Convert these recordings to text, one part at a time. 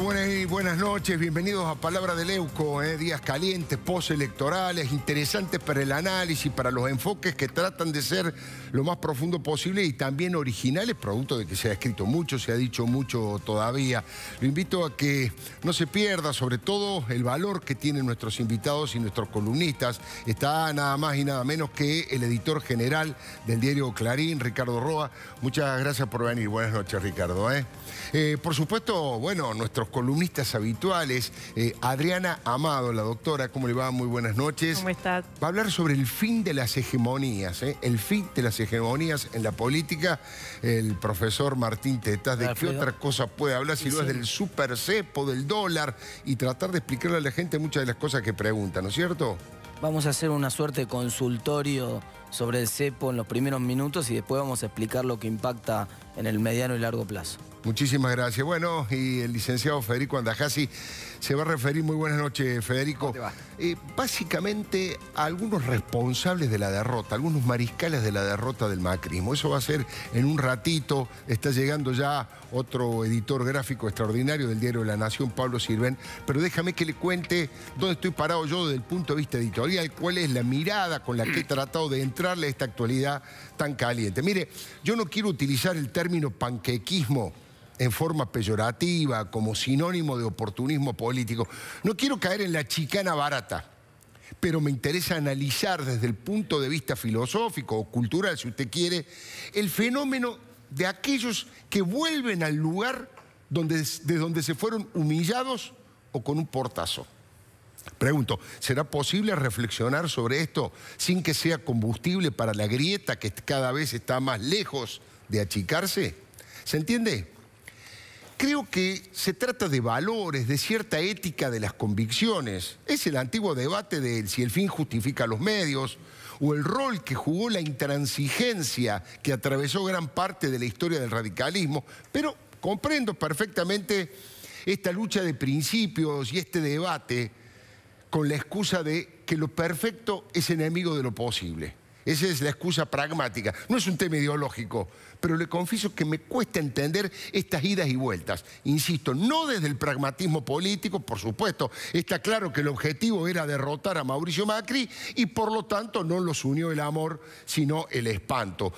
buenas, buenas noches, bienvenidos a Palabra del Euco, eh, días calientes, postelectorales, interesantes para el análisis, para los enfoques que tratan de ser lo más profundo posible y también originales, producto de que se ha escrito mucho, se ha dicho mucho todavía. Lo invito a que no se pierda, sobre todo, el valor que tienen nuestros invitados y nuestros columnistas. Está nada más y nada menos que el editor general del diario Clarín, Ricardo Roa. Muchas gracias por venir. Buenas noches, Ricardo. Eh. Eh, por supuesto, bueno, nuestro los columnistas habituales, eh, Adriana Amado, la doctora, ¿cómo le va? Muy buenas noches. ¿Cómo está? Va a hablar sobre el fin de las hegemonías, ¿eh? el fin de las hegemonías en la política. El profesor Martín Tetas, ¿de qué otra cosa puede hablar si no es del super del dólar? Y tratar de explicarle a la gente muchas de las cosas que preguntan, ¿no es cierto? Vamos a hacer una suerte de consultorio sobre el cepo en los primeros minutos y después vamos a explicar lo que impacta en el mediano y largo plazo. Muchísimas gracias. Bueno, y el licenciado Federico Andajasi se va a referir, muy buenas noches Federico, eh, básicamente algunos responsables de la derrota, algunos mariscales de la derrota del macrismo. Eso va a ser en un ratito, está llegando ya otro editor gráfico extraordinario del diario La Nación, Pablo Sirven, pero déjame que le cuente dónde estoy parado yo desde el punto de vista editorial, cuál es la mirada con la que he tratado de entrar mostrarle esta actualidad tan caliente. Mire, yo no quiero utilizar el término panquequismo en forma peyorativa, como sinónimo de oportunismo político. No quiero caer en la chicana barata, pero me interesa analizar desde el punto de vista filosófico o cultural, si usted quiere, el fenómeno de aquellos que vuelven al lugar donde, de donde se fueron humillados o con un portazo. Pregunto, ¿será posible reflexionar sobre esto sin que sea combustible para la grieta que cada vez está más lejos de achicarse? ¿Se entiende? Creo que se trata de valores, de cierta ética de las convicciones. Es el antiguo debate de si el fin justifica los medios o el rol que jugó la intransigencia que atravesó gran parte de la historia del radicalismo. Pero comprendo perfectamente esta lucha de principios y este debate con la excusa de que lo perfecto es enemigo de lo posible. Esa es la excusa pragmática. No es un tema ideológico, pero le confieso que me cuesta entender estas idas y vueltas. Insisto, no desde el pragmatismo político, por supuesto. Está claro que el objetivo era derrotar a Mauricio Macri y por lo tanto no los unió el amor, sino el espanto.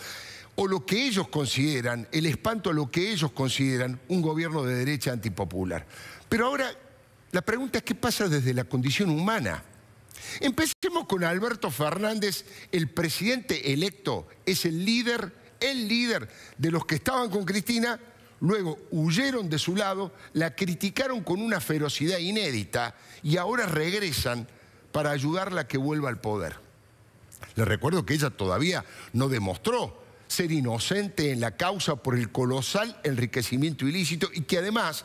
O lo que ellos consideran, el espanto a lo que ellos consideran un gobierno de derecha antipopular. Pero ahora la pregunta es qué pasa desde la condición humana. Empecemos con Alberto Fernández, el presidente electo, es el líder, el líder de los que estaban con Cristina, luego huyeron de su lado, la criticaron con una ferocidad inédita y ahora regresan para ayudarla a que vuelva al poder. Les recuerdo que ella todavía no demostró ser inocente en la causa por el colosal enriquecimiento ilícito y que además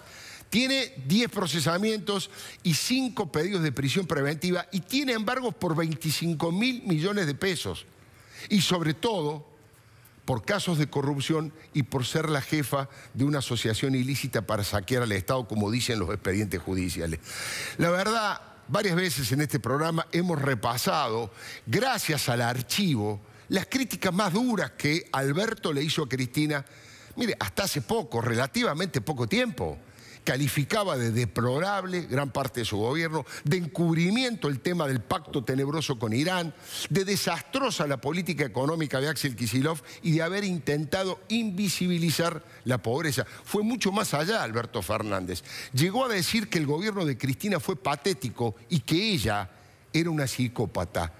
tiene 10 procesamientos y 5 pedidos de prisión preventiva y tiene embargos por 25 mil millones de pesos. Y sobre todo, por casos de corrupción y por ser la jefa de una asociación ilícita para saquear al Estado, como dicen los expedientes judiciales. La verdad, varias veces en este programa hemos repasado, gracias al archivo, las críticas más duras que Alberto le hizo a Cristina, mire, hasta hace poco, relativamente poco tiempo calificaba de deplorable gran parte de su gobierno, de encubrimiento el tema del pacto tenebroso con Irán, de desastrosa la política económica de Axel Kisilov y de haber intentado invisibilizar la pobreza. Fue mucho más allá Alberto Fernández. Llegó a decir que el gobierno de Cristina fue patético y que ella era una psicópata.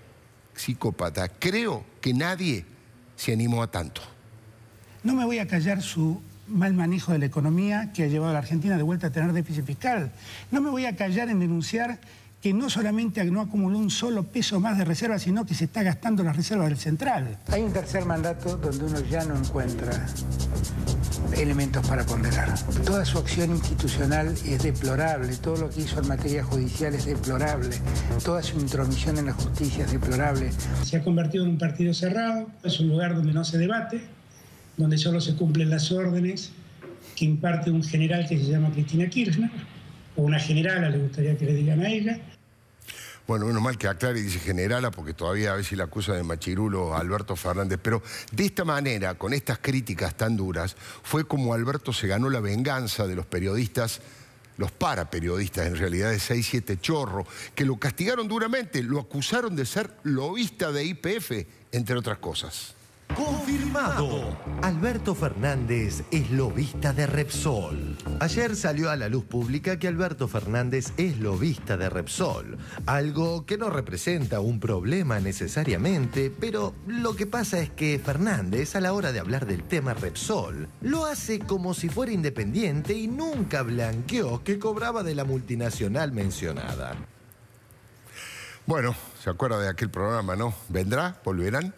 Psicópata. Creo que nadie se animó a tanto. No me voy a callar su mal manejo de la economía que ha llevado a la Argentina de vuelta a tener déficit fiscal. No me voy a callar en denunciar que no solamente no acumuló un solo peso más de reserva, sino que se está gastando las reservas del central. Hay un tercer mandato donde uno ya no encuentra elementos para ponderar. Toda su acción institucional es deplorable, todo lo que hizo en materia judicial es deplorable, toda su intromisión en la justicia es deplorable. Se ha convertido en un partido cerrado, es un lugar donde no se debate, donde solo se cumplen las órdenes que imparte un general que se llama Cristina Kirchner, o una generala, le gustaría que le digan a ella. Bueno, menos mal que aclare y dice generala, porque todavía a veces la acusa de machirulo Alberto Fernández. Pero de esta manera, con estas críticas tan duras, fue como Alberto se ganó la venganza de los periodistas los paraperiodistas, en realidad de 6-7 Chorro, que lo castigaron duramente, lo acusaron de ser lobista de IPF, entre otras cosas. Confirmado. Alberto Fernández es lobista de Repsol. Ayer salió a la luz pública que Alberto Fernández es lobista de Repsol, algo que no representa un problema necesariamente, pero lo que pasa es que Fernández a la hora de hablar del tema Repsol lo hace como si fuera independiente y nunca blanqueó que cobraba de la multinacional mencionada. Bueno, se acuerda de aquel programa, ¿no? ¿Vendrá? ¿Volverán?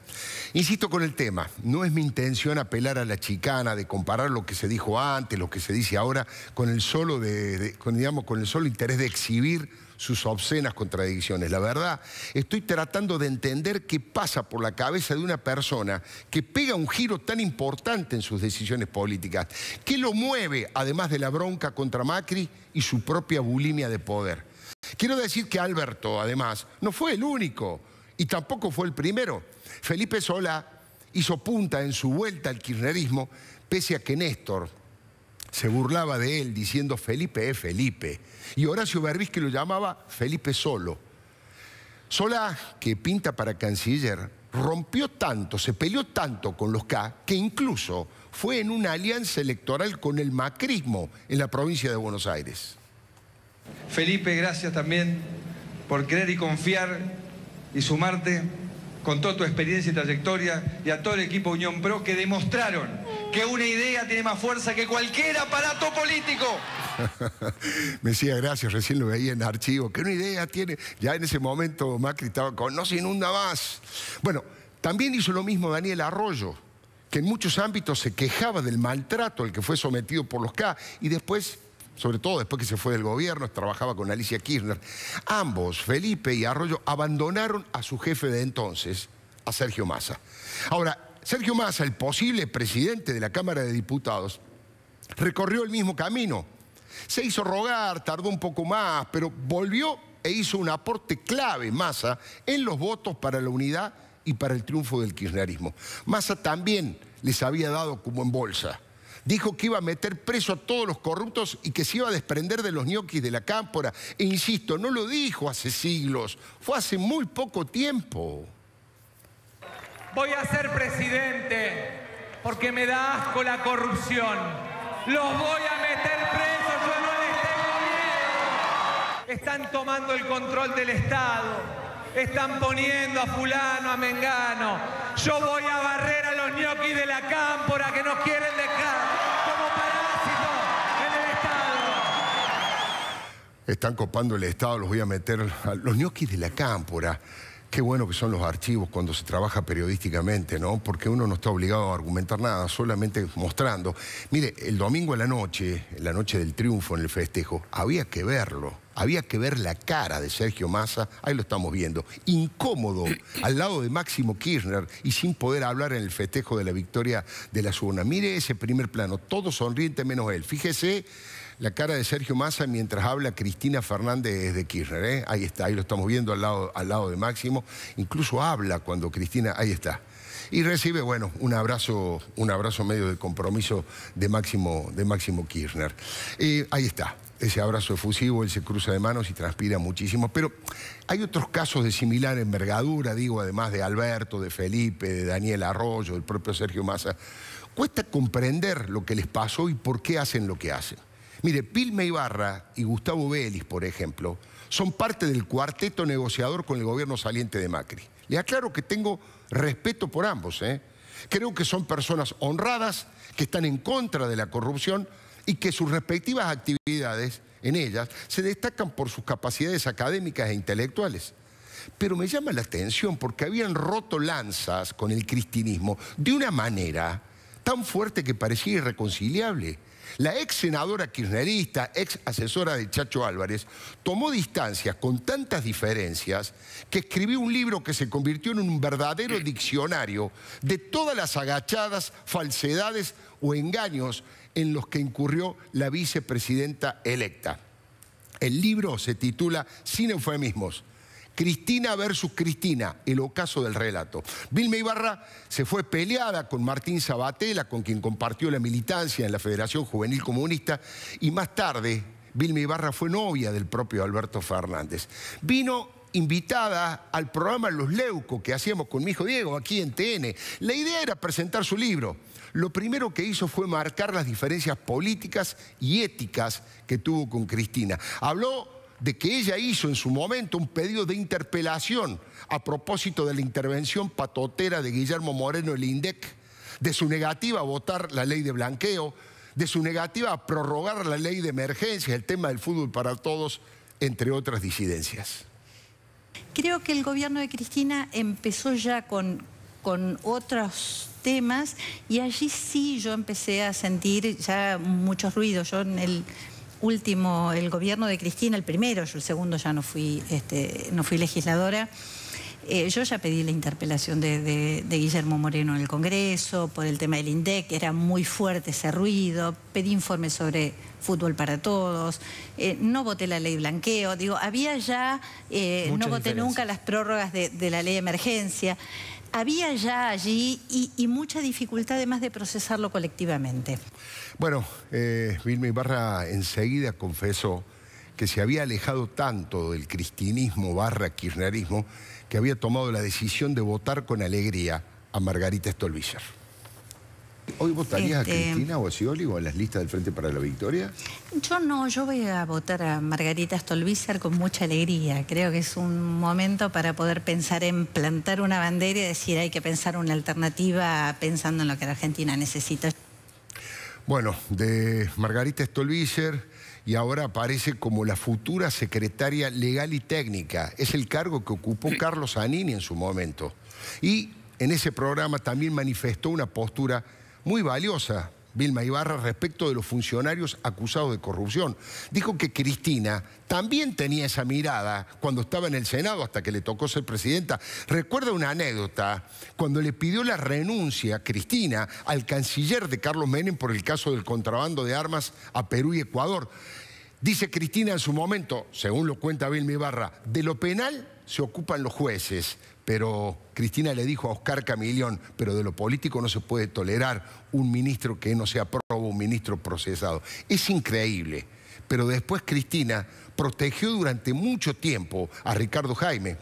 Insisto con el tema, no es mi intención apelar a la chicana de comparar lo que se dijo antes, lo que se dice ahora, con el solo, de, digamos, con el solo interés de exhibir sus obscenas contradicciones. La verdad, estoy tratando de entender qué pasa por la cabeza de una persona que pega un giro tan importante en sus decisiones políticas. ¿Qué lo mueve, además de la bronca contra Macri y su propia bulimia de poder? Quiero decir que Alberto, además, no fue el único y tampoco fue el primero. Felipe Sola hizo punta en su vuelta al kirchnerismo, pese a que Néstor se burlaba de él diciendo Felipe es Felipe. Y Horacio que lo llamaba Felipe Solo. Sola, que pinta para canciller, rompió tanto, se peleó tanto con los K, que incluso fue en una alianza electoral con el macrismo en la provincia de Buenos Aires. Felipe, gracias también por creer y confiar y sumarte con toda tu experiencia y trayectoria, y a todo el equipo Unión Pro que demostraron que una idea tiene más fuerza que cualquier aparato político. Me decía, gracias, recién lo veía en archivo, que una idea tiene. Ya en ese momento Macri estaba con, no se inunda más. Bueno, también hizo lo mismo Daniel Arroyo, que en muchos ámbitos se quejaba del maltrato al que fue sometido por los K y después sobre todo después que se fue del gobierno, trabajaba con Alicia Kirchner. Ambos, Felipe y Arroyo, abandonaron a su jefe de entonces, a Sergio Massa. Ahora, Sergio Massa, el posible presidente de la Cámara de Diputados, recorrió el mismo camino. Se hizo rogar, tardó un poco más, pero volvió e hizo un aporte clave Massa en los votos para la unidad y para el triunfo del kirchnerismo. Massa también les había dado como en bolsa. Dijo que iba a meter preso a todos los corruptos y que se iba a desprender de los ñoquis de la cámpora. E insisto, no lo dijo hace siglos, fue hace muy poco tiempo. Voy a ser presidente porque me da asco la corrupción. Los voy a meter presos, yo no les tengo miedo. Están tomando el control del Estado están poniendo a fulano, a mengano. Yo voy a barrer a los ñoquis de la cámpora que nos quieren dejar. están copando el Estado, los voy a meter a los ñoquis de la cámpora. Qué bueno que son los archivos cuando se trabaja periodísticamente, ¿no? Porque uno no está obligado a argumentar nada, solamente mostrando. Mire, el domingo a la noche, la noche del triunfo en el festejo, había que verlo. Había que ver la cara de Sergio Massa, ahí lo estamos viendo, incómodo, al lado de Máximo Kirchner y sin poder hablar en el festejo de la victoria de la zona. Mire ese primer plano, todo sonriente menos él. Fíjese la cara de Sergio Massa mientras habla Cristina Fernández de Kirchner. ¿eh? Ahí está, ahí lo estamos viendo al lado, al lado de Máximo. Incluso habla cuando Cristina, ahí está. Y recibe, bueno, un abrazo, un abrazo medio de compromiso de Máximo, de Máximo Kirchner. ahí está, ese abrazo efusivo, él se cruza de manos y transpira muchísimo. Pero hay otros casos de similar envergadura, digo, además de Alberto, de Felipe, de Daniel Arroyo, del propio Sergio Massa. Cuesta comprender lo que les pasó y por qué hacen lo que hacen. Mire, Pilme Ibarra y Gustavo Vélez, por ejemplo, son parte del cuarteto negociador con el gobierno saliente de Macri. Le aclaro que tengo respeto por ambos. ¿eh? Creo que son personas honradas, que están en contra de la corrupción y que sus respectivas actividades en ellas se destacan por sus capacidades académicas e intelectuales. Pero me llama la atención porque habían roto lanzas con el cristinismo de una manera tan fuerte que parecía irreconciliable. La ex senadora kirchnerista, ex asesora de Chacho Álvarez, tomó distancias con tantas diferencias que escribió un libro que se convirtió en un verdadero diccionario de todas las agachadas, falsedades o engaños en los que incurrió la vicepresidenta electa. El libro se titula, sin eufemismos, Cristina versus Cristina, el ocaso del relato. Vilma Ibarra se fue peleada con Martín Sabatella, con quien compartió la militancia en la Federación Juvenil Comunista, y más tarde Vilma Ibarra fue novia del propio Alberto Fernández. Vino invitada al programa Los Leucos que hacíamos con mi hijo Diego aquí en TN. La idea era presentar su libro. Lo primero que hizo fue marcar las diferencias políticas y éticas que tuvo con Cristina. Habló de que ella hizo en su momento un pedido de interpelación a propósito de la intervención patotera de Guillermo Moreno, el INDEC, de su negativa a votar la ley de blanqueo, de su negativa a prorrogar la ley de emergencia, el tema del fútbol para todos, entre otras disidencias. Creo que el gobierno de Cristina empezó ya con, con otros temas y allí sí yo empecé a sentir ya muchos ruidos. Yo en el último, el gobierno de Cristina, el primero, yo el segundo ya no fui, este, no fui legisladora, eh, yo ya pedí la interpelación de, Guillermo Moreno en el Congreso por el tema del INDEC, era muy fuerte ese ruido, pedí informes sobre fútbol para todos, eh, no voté la ley blanqueo, digo, había ya, eh, no voté nunca las prórrogas de, la ley de emergencia, había ya allí y mucha dificultad además de procesarlo colectivamente. Bueno, eh, Vilma enseguida confesó que se había alejado tanto del cristinismo barra kirchnerismo que había tomado la decisión de votar con alegría a Margarita Stolbizer. ¿Hoy votarías a este, Cristina o a Scioli o a las listas del Frente para la Victoria? Yo no, yo voy a votar a Margarita Stolbizer con mucha alegría. Creo que es un momento para poder pensar en plantar una bandera y decir hay que pensar una alternativa pensando en lo que la Argentina necesita. Bueno, de Margarita Stolbizer y ahora aparece como la futura secretaria legal y técnica. Es el cargo que ocupó Carlos Anini en su momento. Y en ese programa también manifestó una postura muy valiosa Vilma Ibarra, respecto de los funcionarios acusados de corrupción. Dijo que Cristina también tenía esa mirada cuando estaba en el Senado, hasta que le tocó ser presidenta. Recuerda una anécdota, cuando le pidió la renuncia a Cristina al canciller de Carlos Menem por el caso del contrabando de armas a Perú y Ecuador. Dice Cristina en su momento, según lo cuenta Vilma Ibarra, de lo penal se ocupan los jueces. Pero Cristina le dijo a Oscar Camilión, pero de lo político no se puede tolerar un ministro que no sea probo, un ministro procesado. Es increíble. Pero después Cristina protegió durante mucho tiempo a Ricardo Jaime,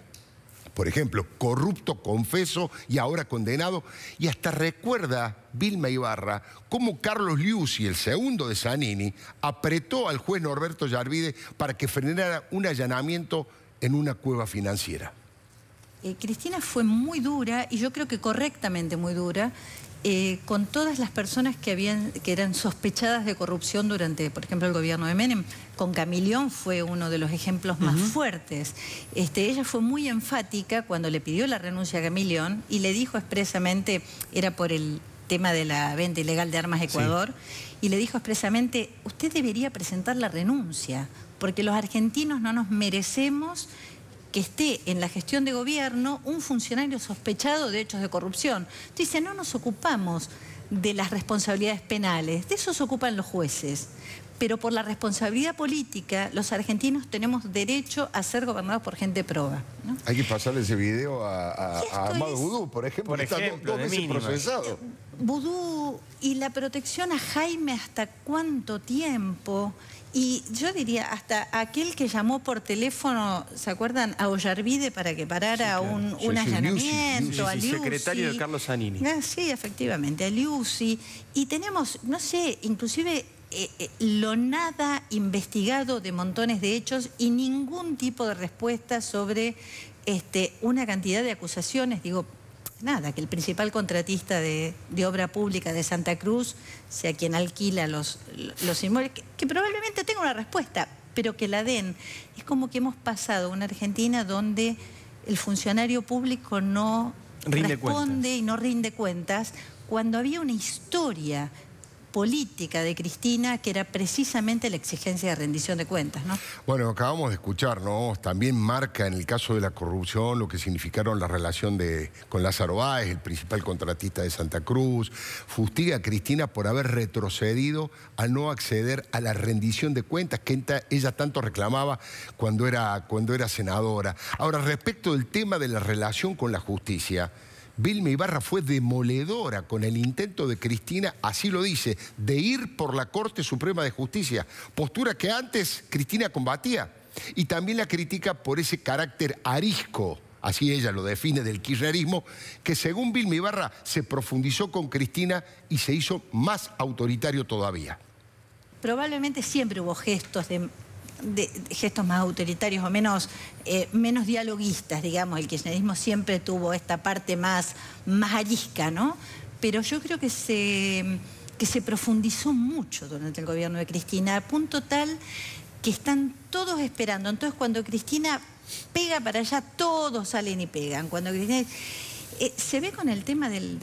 por ejemplo, corrupto, confeso y ahora condenado. Y hasta recuerda Vilma Ibarra cómo Carlos Liuzzi, el segundo de Sanini apretó al juez Norberto Yarvide para que frenara un allanamiento en una cueva financiera. Eh, Cristina fue muy dura, y yo creo que correctamente muy dura, eh, con todas las personas que, habían, que eran sospechadas de corrupción durante, por ejemplo, el gobierno de Menem. Con Camilión fue uno de los ejemplos más fuertes. Este, ella fue muy enfática cuando le pidió la renuncia a Camilión y le dijo expresamente, era por el tema de la venta ilegal de armas a Ecuador, y le dijo expresamente, usted debería presentar la renuncia, porque los argentinos no nos merecemos que esté en la gestión de gobierno un funcionario sospechado de hechos de corrupción. Dice, no nos ocupamos de las responsabilidades penales, de eso se ocupan los jueces. Pero por la responsabilidad política, los argentinos tenemos derecho a ser gobernados por gente proba. Hay que pasar ese video a, a, Amado por ejemplo, por ejemplo está procesado. ¿y la protección a Jaime hasta cuánto tiempo? Y yo diría, hasta aquel que llamó por teléfono, ¿se acuerdan? A Ollarvide para que parara un, allanamiento, sí, secretario de Carlos Zanini. Ah, sí, efectivamente, a Liusi. Y tenemos, no sé, inclusive eh, eh, lo nada investigado de montones de hechos y ningún tipo de respuesta sobre este, una cantidad de acusaciones, digo, nada, que el principal contratista de, obra pública de Santa Cruz sea quien alquila los, los inmuebles, que, probablemente tenga una respuesta, pero que la den. Es como que hemos pasado una Argentina donde el funcionario público no responde y no rinde cuentas cuando había una historia política de Cristina, que era precisamente la exigencia de rendición de cuentas, ¿no? Bueno, acabamos de escuchar, ¿no? También marca en el caso de la corrupción lo que significaron la relación de, con Lázaro Báez, el principal contratista de Santa Cruz. Fustiga a Cristina por haber retrocedido a no acceder a la rendición de cuentas que ella tanto reclamaba cuando era, cuando era senadora. Ahora, respecto del tema de la relación con la justicia... Vilma Ibarra fue demoledora con el intento de Cristina, así lo dice, de ir por la Corte Suprema de Justicia, postura que antes Cristina combatía. Y también la critica por ese carácter arisco, así ella lo define, del kirchnerismo, que según Vilma Ibarra se profundizó con Cristina y se hizo más autoritario todavía. Probablemente siempre hubo gestos de de, gestos más autoritarios o menos, eh, menos dialoguistas, digamos. El kirchnerismo siempre tuvo esta parte más, más arisca, ¿no? Pero yo creo que se, que se profundizó mucho durante el gobierno de Cristina, a punto tal que están todos esperando. Entonces, cuando Cristina pega para allá, todos salen y pegan. Cuando Cristina... Eh, se ve con el tema del,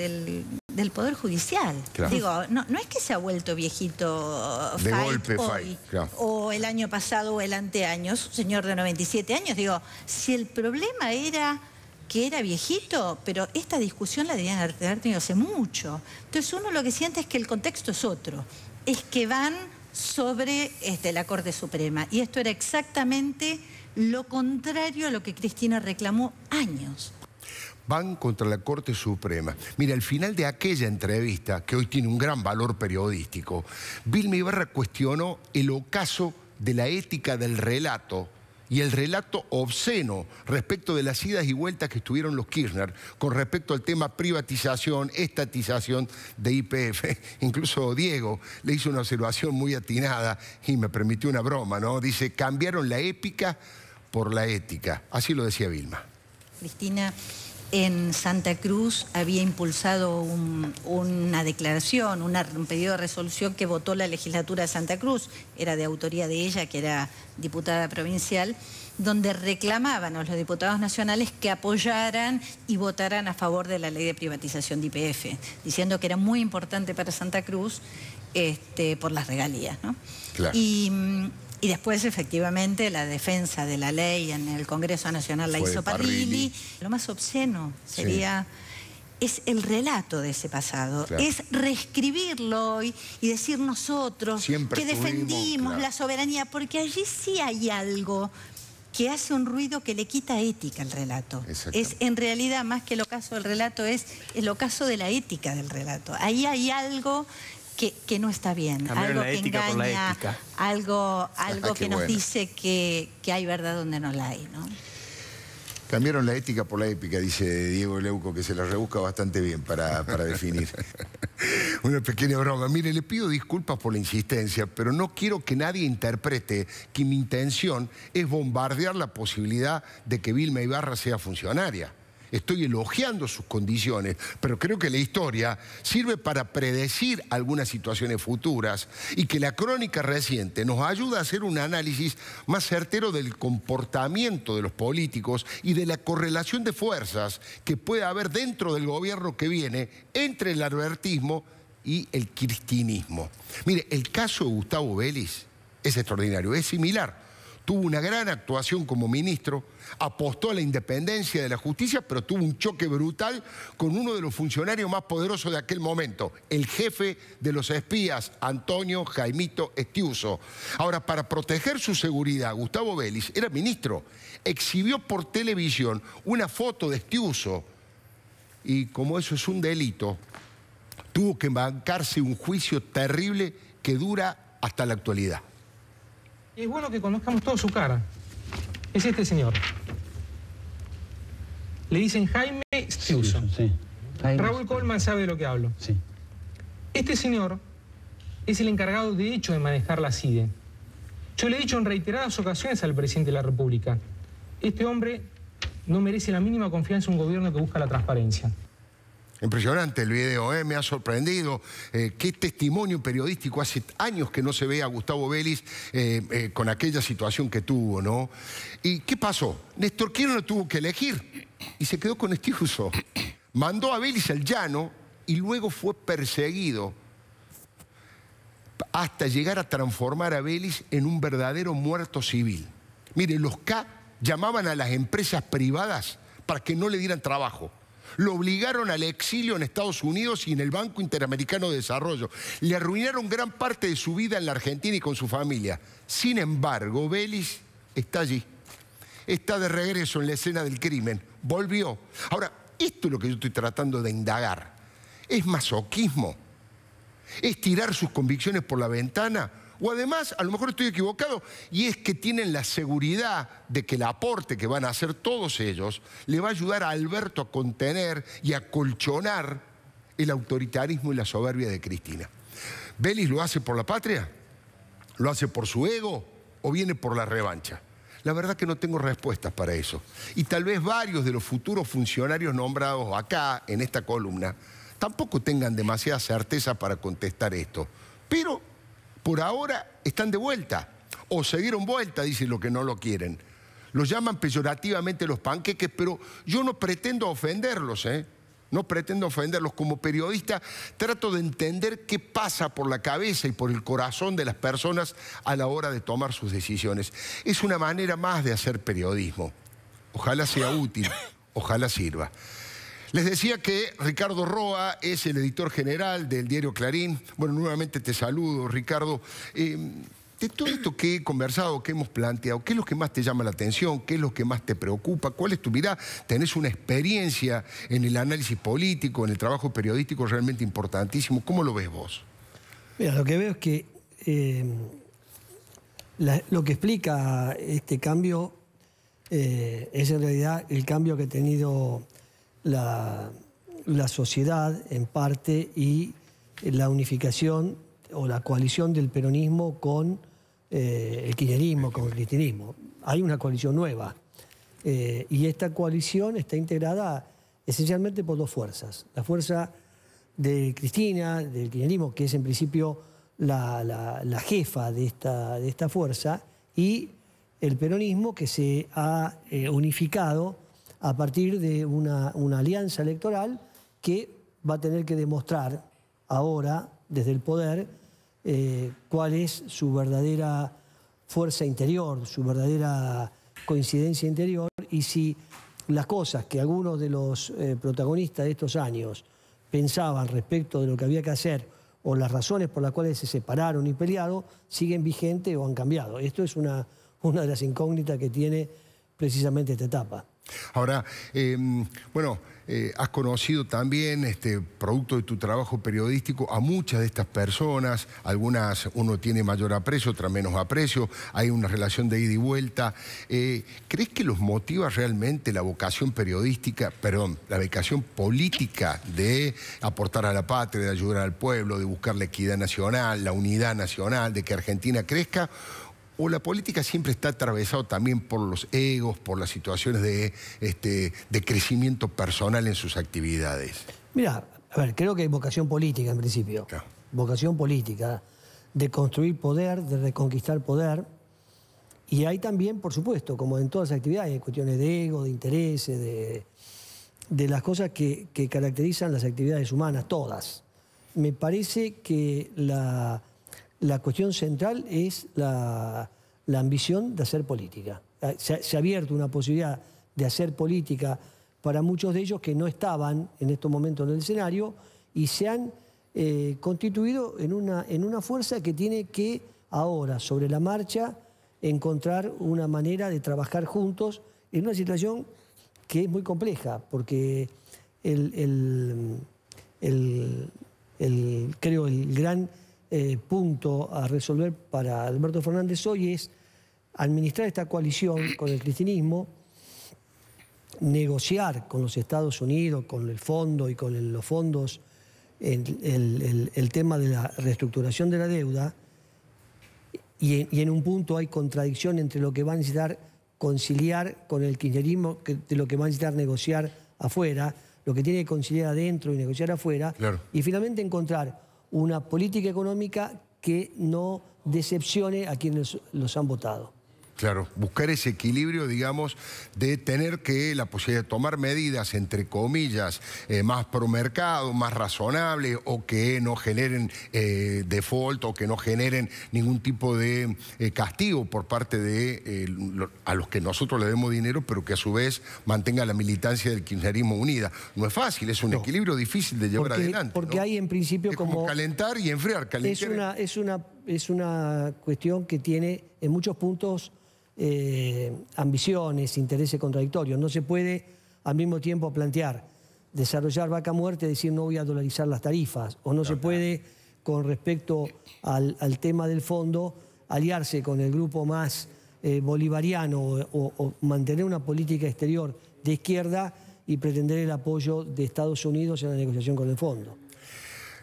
del Poder Judicial. Digo, no, es que se ha vuelto viejito hoy, o el año pasado o el anteaños, un señor de 97 años. Digo, si el problema era que era viejito, pero esta discusión la debían haber tenido hace mucho. Entonces uno lo que siente es que el contexto es otro, es que van sobre este, la Corte Suprema. Y esto era exactamente lo contrario a lo que Cristina reclamó años van contra la Corte Suprema. Mira, al final de aquella entrevista, que hoy tiene un gran valor periodístico, Vilma Ibarra cuestionó el ocaso de la ética del relato y el relato obsceno respecto de las idas y vueltas que estuvieron los Kirchner con respecto al tema privatización, estatización de IPF. Incluso Diego le hizo una observación muy atinada y me permitió una broma, ¿no? Dice, cambiaron la épica por la ética. Así lo decía Vilma. Cristina, en Santa Cruz había impulsado una declaración, un pedido de resolución que votó la legislatura de Santa Cruz, era de autoría de ella, que era diputada provincial, donde reclamaban a los diputados nacionales que apoyaran y votaran a favor de la ley de privatización de IPF, diciendo que era muy importante para Santa Cruz este, por las regalías. Y después, efectivamente, la defensa de la ley en el Congreso Nacional la hizo Parrilli. Lo más obsceno sería... Es el relato de ese pasado, es reescribirlo hoy y decir nosotros que defendimos la soberanía, porque allí sí hay algo que hace un ruido que le quita ética al relato. Es en realidad más que el ocaso del relato, es el ocaso de la ética del relato. Ahí hay algo que, no está bien, algo que engaña, algo, ah, que nos dice que, hay verdad donde no la hay. ¿no? Cambiaron la ética por la épica, dice Diego Leuco, que se la rebusca bastante bien para, para definir. Una pequeña broma. Mire, le pido disculpas por la insistencia, pero no quiero que nadie interprete que mi intención es bombardear la posibilidad de que Vilma Ibarra sea funcionaria estoy elogiando sus condiciones, pero creo que la historia sirve para predecir algunas situaciones futuras y que la crónica reciente nos ayuda a hacer un análisis más certero del comportamiento de los políticos y de la correlación de fuerzas que puede haber dentro del gobierno que viene entre el albertismo y el cristinismo. Mire, el caso de Gustavo Vélez es extraordinario, es similar. Tuvo una gran actuación como ministro, apostó a la independencia de la justicia, pero tuvo un choque brutal con uno de los funcionarios más poderosos de aquel momento, el jefe de los espías, Antonio Jaimito Estiuso. Ahora, para proteger su seguridad, Gustavo Vélez era ministro, exhibió por televisión una foto de Estiuso y como eso es un delito, tuvo que bancarse un juicio terrible que dura hasta la actualidad. Es bueno que conozcamos toda su cara. Es este señor. Le dicen Jaime Stiuso. Raúl Colman sabe de lo que hablo. Sí. Este señor es el encargado de hecho de manejar la CIDE. Yo le he dicho en reiteradas ocasiones al presidente de la República, este hombre no merece la mínima confianza en un gobierno que busca la transparencia. Impresionante el video, eh, me ha sorprendido. Eh, qué testimonio periodístico. Hace años que no se ve a Gustavo Vélez eh, con aquella situación que tuvo, ¿no? ¿Y qué pasó? Néstor Kirchner tuvo que elegir y se quedó con Estiuso. Mandó a Vélez al llano y luego fue perseguido hasta llegar a transformar a Vélez en un verdadero muerto civil. Miren, los K llamaban a las empresas privadas para que no le dieran trabajo lo obligaron al exilio en Estados Unidos y en el Banco Interamericano de Desarrollo. Le arruinaron gran parte de su vida en la Argentina y con su familia. Sin embargo, Belis está allí. Está de regreso en la escena del crimen. Volvió. Ahora, esto es lo que yo estoy tratando de indagar. ¿Es masoquismo? ¿Es tirar sus convicciones por la ventana? O además, a lo mejor estoy equivocado, y es que tienen la seguridad de que el aporte que van a hacer todos ellos le va a ayudar a Alberto a contener y a colchonar el autoritarismo y la soberbia de Cristina. ¿Belis lo hace por la patria? ¿Lo hace por su ego? ¿O viene por la revancha? La verdad que no tengo respuestas para eso. Y tal vez varios de los futuros funcionarios nombrados acá, en esta columna, tampoco tengan demasiada certeza para contestar esto. Pero por ahora están de vuelta, o se dieron vuelta, dicen los que no lo quieren. Los llaman peyorativamente los panqueques, pero yo no pretendo ofenderlos, ¿eh? No pretendo ofenderlos. Como periodista trato de entender qué pasa por la cabeza y por el corazón de las personas a la hora de tomar sus decisiones. Es una manera más de hacer periodismo. Ojalá sea útil, ojalá sirva. Les decía que Ricardo Roa es el editor general del diario Clarín. Bueno, nuevamente te saludo, Ricardo. Em, de todo esto que he conversado, que hemos planteado, ¿qué es lo que más te llama la atención? ¿Qué es lo que más te preocupa? ¿Cuál es tu mirada? Tenés una experiencia en el análisis político, en el trabajo periodístico realmente importantísimo. ¿Cómo lo ves vos? Mira, lo que veo es que em, lo que explica este cambio eh, es en realidad el cambio que ha tenido la, sociedad en parte y la unificación o la coalición del peronismo con eh, el kirchnerismo, con el cristianismo. Hay una coalición nueva. Eh, y esta coalición está integrada esencialmente por dos fuerzas. La fuerza de Cristina, del kirchnerismo, que es en principio la, jefa de esta, de esta, fuerza, y el peronismo que se ha eh, unificado a partir de una, alianza electoral que va a tener que demostrar ahora, desde el poder, eh, cuál es su verdadera fuerza interior, su verdadera coincidencia interior y si las cosas que algunos de los eh, protagonistas de estos años pensaban respecto de lo que había que hacer o las razones por las cuales se separaron y pelearon siguen vigentes o han cambiado. Esto es una de las incógnitas que tiene precisamente esta etapa. Ahora, em, bueno, eh, has conocido también, este, producto de tu trabajo periodístico, a muchas de estas personas. Algunas uno tiene mayor aprecio, otras menos aprecio. Hay una relación de ida y vuelta. Eh, ¿Crees que los motiva realmente la vocación periodística, perdón, la vocación política de aportar a la patria, de ayudar al pueblo, de buscar la equidad nacional, la unidad nacional, de que Argentina crezca? o la política siempre está atravesado también por los egos, por las situaciones de, este, de crecimiento personal en sus actividades? Mira, a ver, creo que hay vocación política en principio. Vocación política de construir poder, de reconquistar poder. Y hay también, por supuesto, como en todas las actividades, hay cuestiones de ego, de intereses, de, de las cosas que, que caracterizan las actividades humanas, todas. Me parece que la la cuestión central es la, ambición de hacer política. Eh, se, ha abierto una posibilidad de hacer política para muchos de ellos que no estaban en estos momentos en el escenario y se han eh, constituido en una, en una fuerza que tiene que ahora, sobre la marcha, encontrar una manera de trabajar juntos en una situación que es muy compleja, porque el, el, el, el creo el gran eh, punto a resolver para Alberto Fernández hoy es administrar esta coalición con el cristianismo, negociar con los Estados Unidos, con el fondo y con los fondos el, tema de la reestructuración de la deuda, y en, un punto hay contradicción entre lo que va a necesitar conciliar con el kirchnerismo, que, de lo que va a necesitar negociar afuera, lo que tiene que conciliar adentro y negociar afuera, y finalmente encontrar una política económica que no decepcione a quienes los han votado. Claro, buscar ese equilibrio, digamos, de tener que la posibilidad de tomar medidas, entre comillas, eh, más pro-mercado, más razonable, o que no generen eh, default, o que no generen ningún tipo de eh, castigo por parte de a los que nosotros le demos dinero, pero que a su vez mantenga la militancia del kirchnerismo unida. No es fácil, es un equilibrio difícil de llevar adelante. Porque hay en principio como, calentar y enfriar, calentar. Es una, es, una, es una cuestión que tiene en muchos puntos eh, ambiciones, intereses contradictorios. No se puede al mismo tiempo plantear desarrollar vaca muerte, decir no voy a dolarizar las tarifas, o no se puede con respecto al, tema del fondo aliarse con el grupo más eh, bolivariano o mantener una política exterior de izquierda y pretender el apoyo de Estados Unidos en la negociación con el fondo.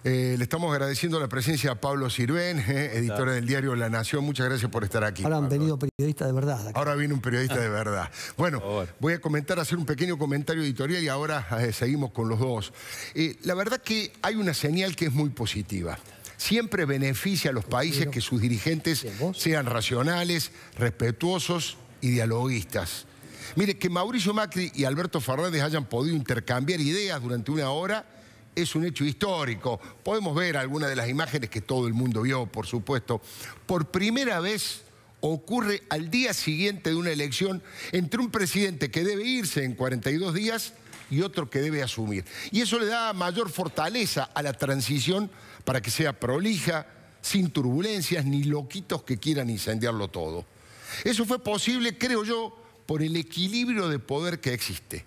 Eh, le estamos agradeciendo la presencia a Pablo Sirven, eh, editor del diario La Nación. Muchas gracias por estar aquí. Ahora han venido periodistas de verdad. Ahora viene un periodista de verdad. Bueno, voy a comentar, hacer un pequeño comentario editorial y ahora eh, seguimos con los dos. la verdad que hay una señal que es muy positiva siempre beneficia a los países que sus dirigentes sean racionales, respetuosos y dialoguistas. Mire, que Mauricio Macri y Alberto Fernández hayan podido intercambiar ideas durante una hora es un hecho histórico. Podemos ver algunas de las imágenes que todo el mundo vio, por supuesto. Por primera vez ocurre al día siguiente de una elección entre un presidente que debe irse en 42 días y otro que debe asumir. Y eso le da mayor fortaleza a la transición para que sea prolija, sin turbulencias, ni loquitos que quieran incendiarlo todo. Eso fue posible, creo yo, por el equilibrio de poder que existe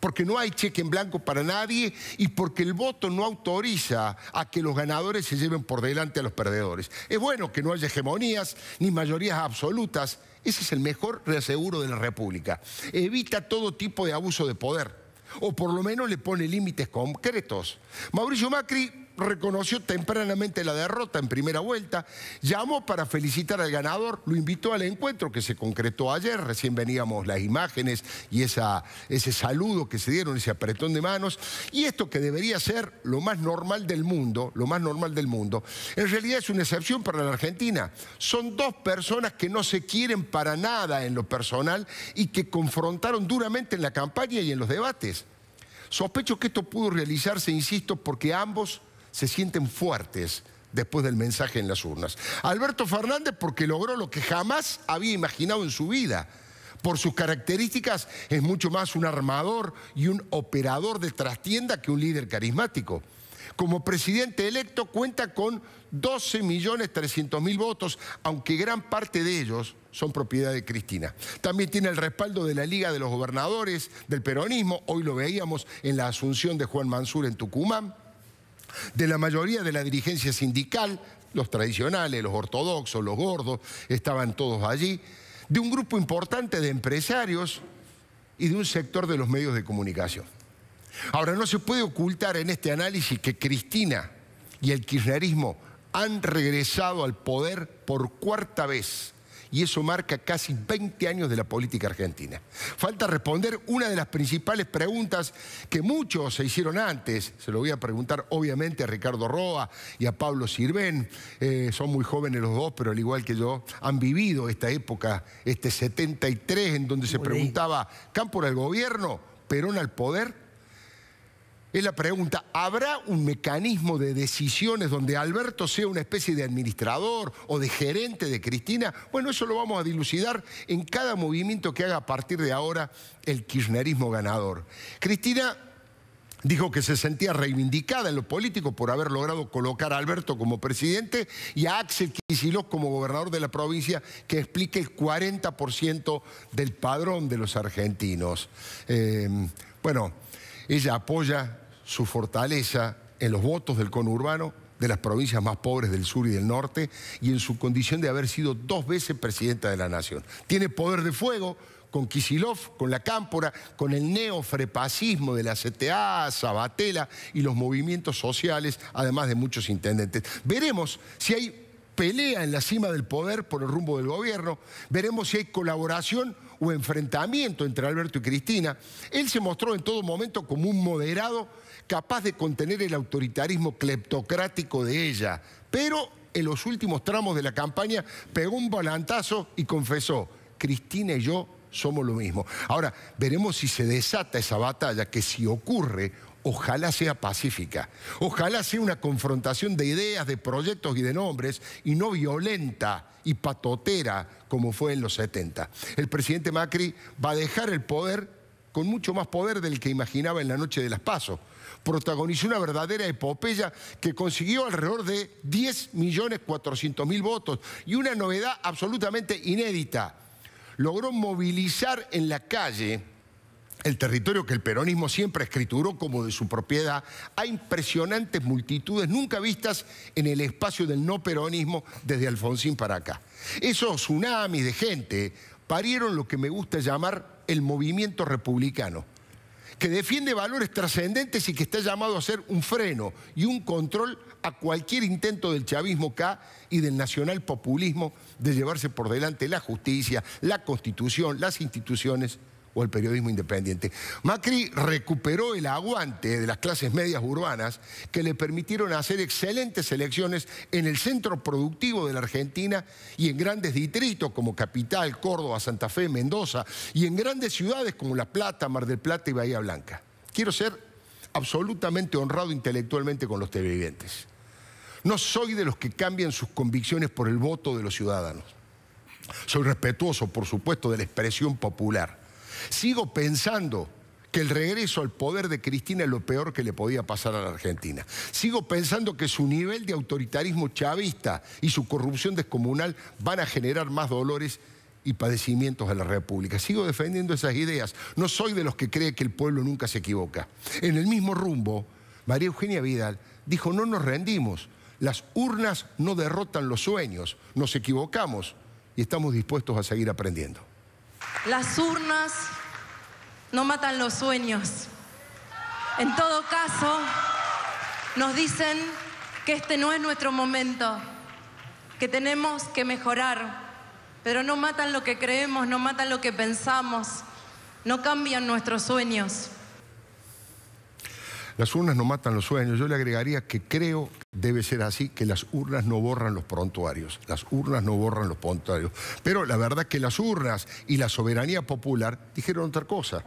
porque no hay cheque en blanco para nadie y porque el voto no autoriza a que los ganadores se lleven por delante a los perdedores. Es bueno que no haya hegemonías ni mayorías absolutas. Ese es el mejor reaseguro de la República. Evita todo tipo de abuso de poder o por lo menos le pone límites concretos. Mauricio Macri reconoció tempranamente la derrota en primera vuelta, llamó para felicitar al ganador, lo invitó al encuentro que se concretó ayer, recién veníamos las imágenes y esa, ese saludo que se dieron, ese apretón de manos, y esto que debería ser lo más normal del mundo, lo más normal del mundo, en realidad es una excepción para la Argentina. Son dos personas que no se quieren para nada en lo personal y que confrontaron duramente en la campaña y en los debates. Sospecho que esto pudo realizarse, insisto, porque ambos se sienten fuertes después del mensaje en las urnas. Alberto Fernández porque logró lo que jamás había imaginado en su vida. Por sus características es mucho más un armador y un operador de trastienda que un líder carismático. Como presidente electo cuenta con 12.300.000 votos, aunque gran parte de ellos son propiedad de Cristina. También tiene el respaldo de la Liga de los Gobernadores, del peronismo, hoy lo veíamos en la asunción de Juan Mansur en Tucumán de la mayoría de la dirigencia sindical, los tradicionales, los ortodoxos, los gordos, estaban todos allí, de un grupo importante de empresarios y de un sector de los medios de comunicación. Ahora, no se puede ocultar en este análisis que Cristina y el kirchnerismo han regresado al poder por cuarta vez y eso marca casi 20 años de la política argentina. Falta responder una de las principales preguntas que muchos se hicieron antes. Se lo voy a preguntar obviamente a Ricardo Roa y a Pablo Sirven. Eh, son muy jóvenes los dos, pero al igual que yo, han vivido esta época, este 73, en donde se preguntaba, ¿Cámpora el gobierno? ¿Perón al poder? Es la pregunta, ¿habrá un mecanismo de decisiones donde Alberto sea una especie de administrador o de gerente de Cristina? Bueno, eso lo vamos a dilucidar en cada movimiento que haga a partir de ahora el kirchnerismo ganador. Cristina dijo que se sentía reivindicada en lo político por haber logrado colocar a Alberto como presidente y a Axel Kicillof como gobernador de la provincia que explique el 40% del padrón de los argentinos. Eh, bueno... Ella apoya su fortaleza en los votos del conurbano de las provincias más pobres del sur y del norte y en su condición de haber sido dos veces presidenta de la nación. Tiene poder de fuego con Kisilov, con la Cámpora, con el neofrepacismo de la CTA, Sabatella y los movimientos sociales, además de muchos intendentes. Veremos si hay pelea en la cima del poder por el rumbo del gobierno, veremos si hay colaboración o enfrentamiento entre Alberto y Cristina, él se mostró en todo momento como un moderado capaz de contener el autoritarismo cleptocrático de ella. Pero en los últimos tramos de la campaña pegó un volantazo y confesó, Cristina y yo somos lo mismo. Ahora, veremos si se desata esa batalla, que si ocurre, ojalá sea pacífica, ojalá sea una confrontación de ideas, de proyectos y de nombres, y no violenta, y patotera como fue en los 70. El presidente Macri va a dejar el poder con mucho más poder del que imaginaba en la noche de las pasos. Protagonizó una verdadera epopeya que consiguió alrededor de 10.400.000 votos y una novedad absolutamente inédita. Logró movilizar en la calle el territorio que el peronismo siempre escrituró como de su propiedad, a impresionantes multitudes nunca vistas en el espacio del no peronismo desde Alfonsín para acá. Esos tsunamis de gente parieron lo que me gusta llamar el movimiento republicano, que defiende valores trascendentes y que está llamado a ser un freno y un control a cualquier intento del chavismo K y del nacionalpopulismo de llevarse por delante la justicia, la constitución, las instituciones o el periodismo independiente. Macri recuperó el aguante de las clases medias urbanas que le permitieron hacer excelentes elecciones en el centro productivo de la Argentina y en grandes distritos como Capital, Córdoba, Santa Fe, Mendoza y en grandes ciudades como La Plata, Mar del Plata y Bahía Blanca. Quiero ser absolutamente honrado intelectualmente con los televidentes. No soy de los que cambian sus convicciones por el voto de los ciudadanos. Soy respetuoso, por supuesto, de la expresión popular. Sigo pensando que el regreso al poder de Cristina es lo peor que le podía pasar a la Argentina. Sigo pensando que su nivel de autoritarismo chavista y su corrupción descomunal van a generar más dolores y padecimientos a la República. Sigo defendiendo esas ideas. No soy de los que cree que el pueblo nunca se equivoca. En el mismo rumbo, María Eugenia Vidal dijo, no nos rendimos, las urnas no derrotan los sueños, nos equivocamos y estamos dispuestos a seguir aprendiendo. Las urnas no matan los sueños. En todo caso, nos dicen que este no es nuestro momento, que tenemos que mejorar, pero no matan lo que creemos, no matan lo que pensamos, no cambian nuestros sueños. Las urnas no matan los sueños. Yo le agregaría que creo debe ser así, que las urnas no borran los prontuarios. Las urnas no borran los prontuarios. Pero la verdad que las urnas y la soberanía popular dijeron otra cosa.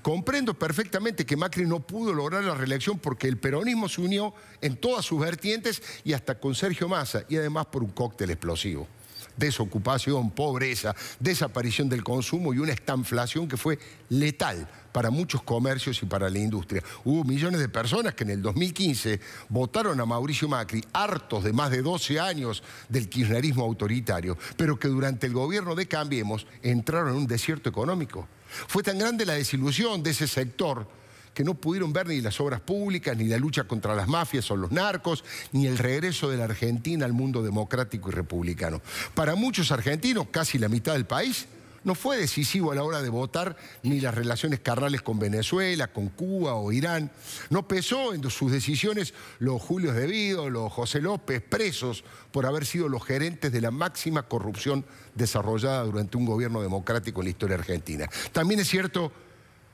Comprendo perfectamente que Macri no pudo lograr la reelección porque el peronismo se unió en todas sus vertientes y hasta con Sergio Massa, y además por un cóctel explosivo desocupación, pobreza, desaparición del consumo y una estanflación que fue letal para muchos comercios y para la industria. Hubo millones de personas que en el 2015 votaron a Mauricio Macri, hartos de más de 12 años del kirchnerismo autoritario, pero que durante el gobierno de Cambiemos entraron en un desierto económico. Fue tan grande la desilusión de ese sector que no pudieron ver ni las obras públicas, ni la lucha contra las mafias o los narcos, ni el regreso de la Argentina al mundo democrático y republicano. Para muchos argentinos, casi la mitad del país, no fue decisivo a la hora de votar ni las relaciones carnales con Venezuela, con Cuba o Irán. No pesó en sus decisiones los Julios de Vido, los José López, presos por haber sido los gerentes de la máxima corrupción desarrollada durante un gobierno democrático en la historia argentina. También es cierto,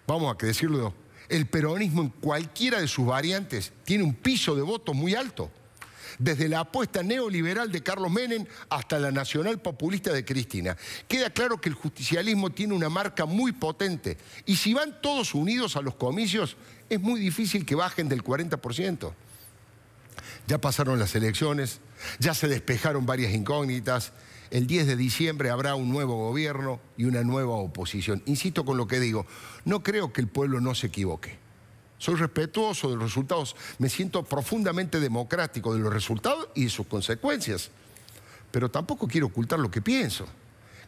vamos a decirlo, el peronismo en cualquiera de sus variantes tiene un piso de voto muy alto desde la apuesta neoliberal de Carlos Menem hasta la nacional populista de Cristina. Queda claro que el justicialismo tiene una marca muy potente y si van todos unidos a los comicios, es muy difícil que bajen del 40%. Ya pasaron las elecciones, ya se despejaron varias incógnitas. El 10 de diciembre habrá un nuevo gobierno y una nueva oposición. Insisto con lo que digo, no creo que el pueblo no se equivoque. Soy respetuoso de los resultados, me siento profundamente democrático de los resultados y de sus consecuencias. Pero tampoco quiero ocultar lo que pienso.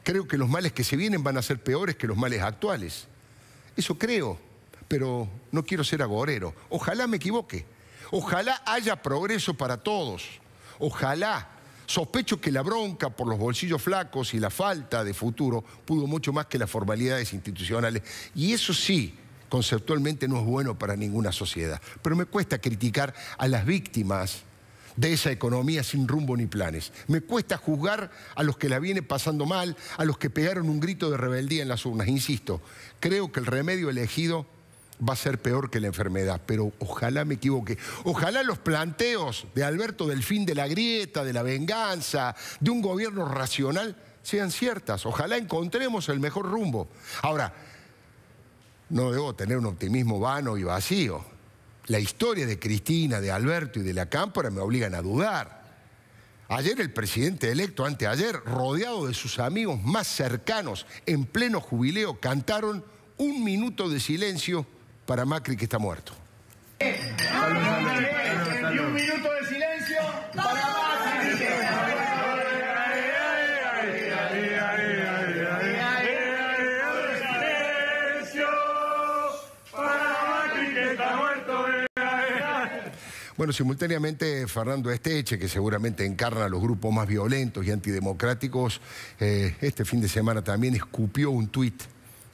Creo que los males que se vienen van a ser peores que los males actuales. Eso creo, pero no quiero ser agorero. Ojalá me equivoque. Ojalá haya progreso para todos. Ojalá. Sospecho que la bronca por los bolsillos flacos y la falta de futuro pudo mucho más que las formalidades institucionales. Y eso sí, conceptualmente no es bueno para ninguna sociedad. Pero me cuesta criticar a las víctimas de esa economía sin rumbo ni planes. Me cuesta juzgar a los que la viene pasando mal, a los que pegaron un grito de rebeldía en las urnas. Insisto, creo que el remedio elegido va a ser peor que la enfermedad, pero ojalá me equivoque. Ojalá los planteos de Alberto Delfín de la grieta, de la venganza, de un gobierno racional, sean ciertas. Ojalá encontremos el mejor rumbo. Ahora, no debo tener un optimismo vano y vacío. La historia de Cristina, de Alberto y de la Cámpora me obligan a dudar. Ayer el presidente electo, anteayer, rodeado de sus amigos más cercanos, en pleno jubileo, cantaron un minuto de silencio para Macri que está muerto. un minuto de silencio para Bueno, simultáneamente, Fernando Esteche, que seguramente encarna a los grupos más violentos y antidemocráticos, eh, este fin de semana también escupió un tuit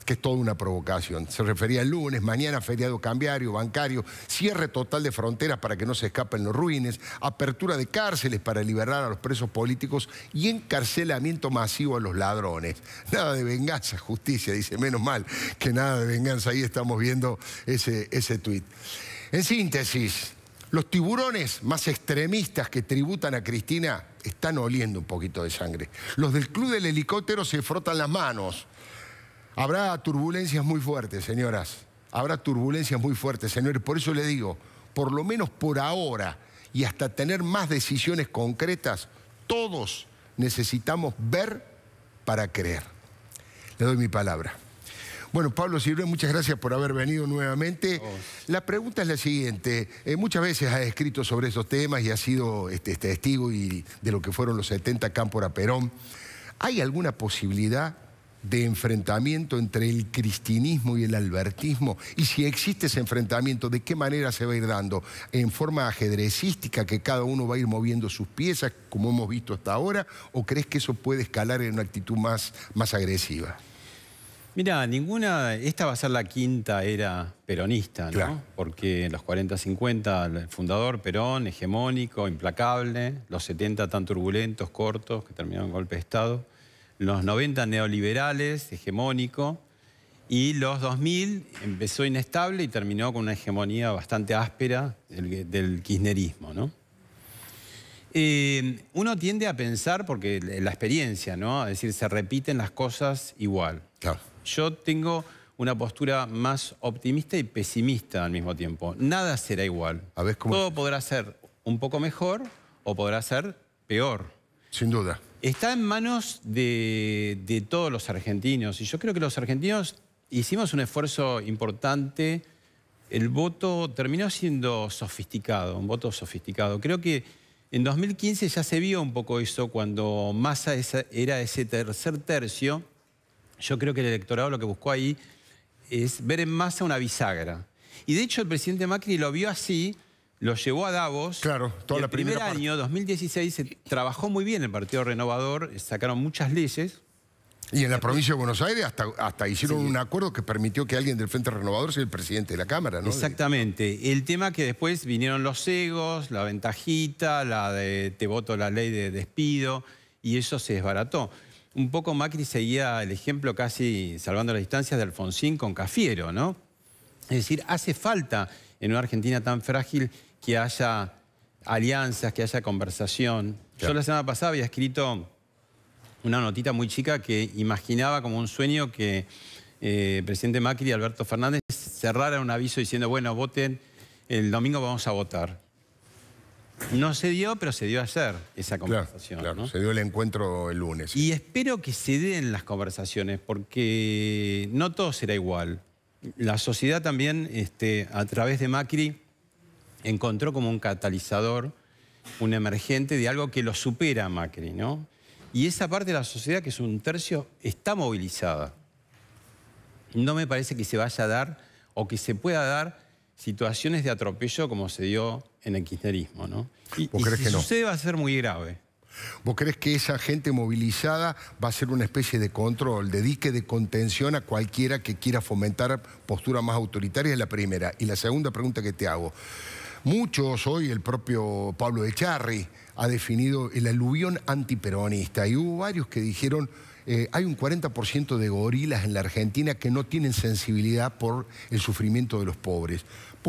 que es toda una provocación. Se refería al lunes, mañana feriado cambiario, bancario, cierre total de fronteras para que no se escapen los ruines, apertura de cárceles para liberar a los presos políticos y encarcelamiento masivo a los ladrones. Nada de venganza, justicia, dice, menos mal que nada de venganza. Ahí estamos viendo ese, ese tuit. En síntesis, los tiburones más extremistas que tributan a Cristina están oliendo un poquito de sangre. Los del club del helicóptero se frotan las manos. Habrá turbulencias muy fuertes, señoras. Habrá turbulencias muy fuertes, señores. Por eso le digo, por lo menos por ahora y hasta tener más decisiones concretas, todos necesitamos ver para creer. Le doy mi palabra. Bueno, Pablo Sirve, muchas gracias por haber venido nuevamente. La pregunta es la siguiente. Eh, muchas veces ha escrito sobre esos temas y ha sido este, este, testigo de lo que fueron los 70 a Perón. ¿Hay alguna posibilidad de enfrentamiento entre el cristinismo y el albertismo? Y si existe ese enfrentamiento, ¿de qué manera se va a ir dando? ¿En forma ajedrecística, que cada uno va a ir moviendo sus piezas, como hemos visto hasta ahora? ¿O crees que eso puede escalar en una actitud más agresiva? Mira, ninguna, esta va a ser la quinta era peronista, ¿no? Porque en los 40-50 el fundador Perón, hegemónico, implacable, los 70 tan turbulentos, cortos, que terminaron en golpe de Estado, los 90 neoliberales, hegemónico, y los 2000 empezó inestable y terminó con una hegemonía bastante áspera del, kirchnerismo, ¿no? Eh, uno tiende a pensar, porque la experiencia, ¿no? Es decir, se repiten las cosas igual. Claro. Yo tengo una postura más optimista y pesimista al mismo tiempo. Nada será igual. Todo podrá ser un poco mejor o podrá ser peor. Sin duda. Está en manos de, de todos los argentinos y yo creo que los argentinos hicimos un esfuerzo importante. El voto terminó siendo sofisticado, un voto sofisticado. Creo que en 2015 ya se vio un poco eso cuando Massa era ese tercer tercio yo creo que el electorado lo que buscó ahí es ver en masa una bisagra. Y de hecho el presidente Macri lo vio así, lo llevó a Davos. Claro, toda la primera primer año, 2016, trabajó muy bien el Partido Renovador, sacaron muchas leyes. Y en la provincia de Buenos Aires hasta, hicieron un acuerdo que permitió que alguien del Frente Renovador sea el presidente de la Cámara, ¿no? Exactamente. El tema que después vinieron los egos, la ventajita, la de te voto la ley de despido, y eso se desbarató un poco Macri seguía el ejemplo casi salvando las distancias de Alfonsín con Cafiero, ¿no? Es decir, hace falta en una Argentina tan frágil que haya alianzas, que haya conversación. Yo la semana pasada había escrito una notita muy chica que imaginaba como un sueño que el eh, presidente Macri y Alberto Fernández cerraran un aviso diciendo, bueno, voten, el domingo vamos a votar. No se dio, pero se dio ayer esa conversación. se dio el encuentro el lunes. Y espero que se den las conversaciones, porque no todo será igual. La sociedad también, este, a través de Macri, encontró como un catalizador, un emergente de algo que lo supera a Macri, ¿no? Y esa parte de la sociedad, que es un tercio, está movilizada. No me parece que se vaya a dar o que se pueda dar situaciones de atropello como se dio en el kirchnerismo, ¿no? Y, crees que no? sucede va a ser muy grave. ¿Vos crees que esa gente movilizada va a ser una especie de control, de dique de contención a cualquiera que quiera fomentar posturas más autoritarias? Es la primera. Y la segunda pregunta que te hago. Muchos, hoy el propio Pablo Echarri ha definido el aluvión antiperonista y hubo varios que dijeron eh, hay un 40% de gorilas en la Argentina que no tienen sensibilidad por el sufrimiento de los pobres.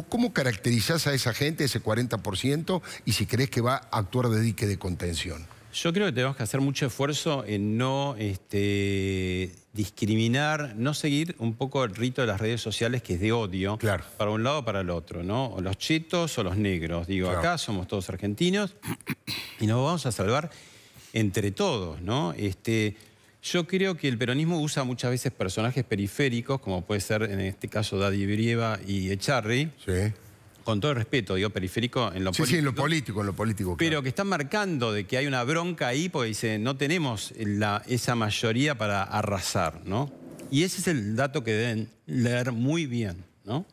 ¿Cómo caracterizás a esa gente, ese 40%, y si crees que va a actuar de dique de contención? Yo creo que tenemos que hacer mucho esfuerzo en no este, discriminar, no seguir un poco el rito de las redes sociales que es de odio para un lado o para el otro, ¿no? O los chetos o los negros. Digo, acá somos todos argentinos y nos vamos a salvar entre todos, ¿no? Este, yo creo que el peronismo usa muchas veces personajes periféricos, como puede ser en este caso Daddy Brieva y Echarri. Sí. Con todo el respeto, digo periférico en lo político. Sí, en lo político, en lo político. Pero que están marcando de que hay una bronca ahí porque dice, no tenemos esa mayoría para arrasar, ¿no? Y ese es el dato que deben leer muy bien, ¿no?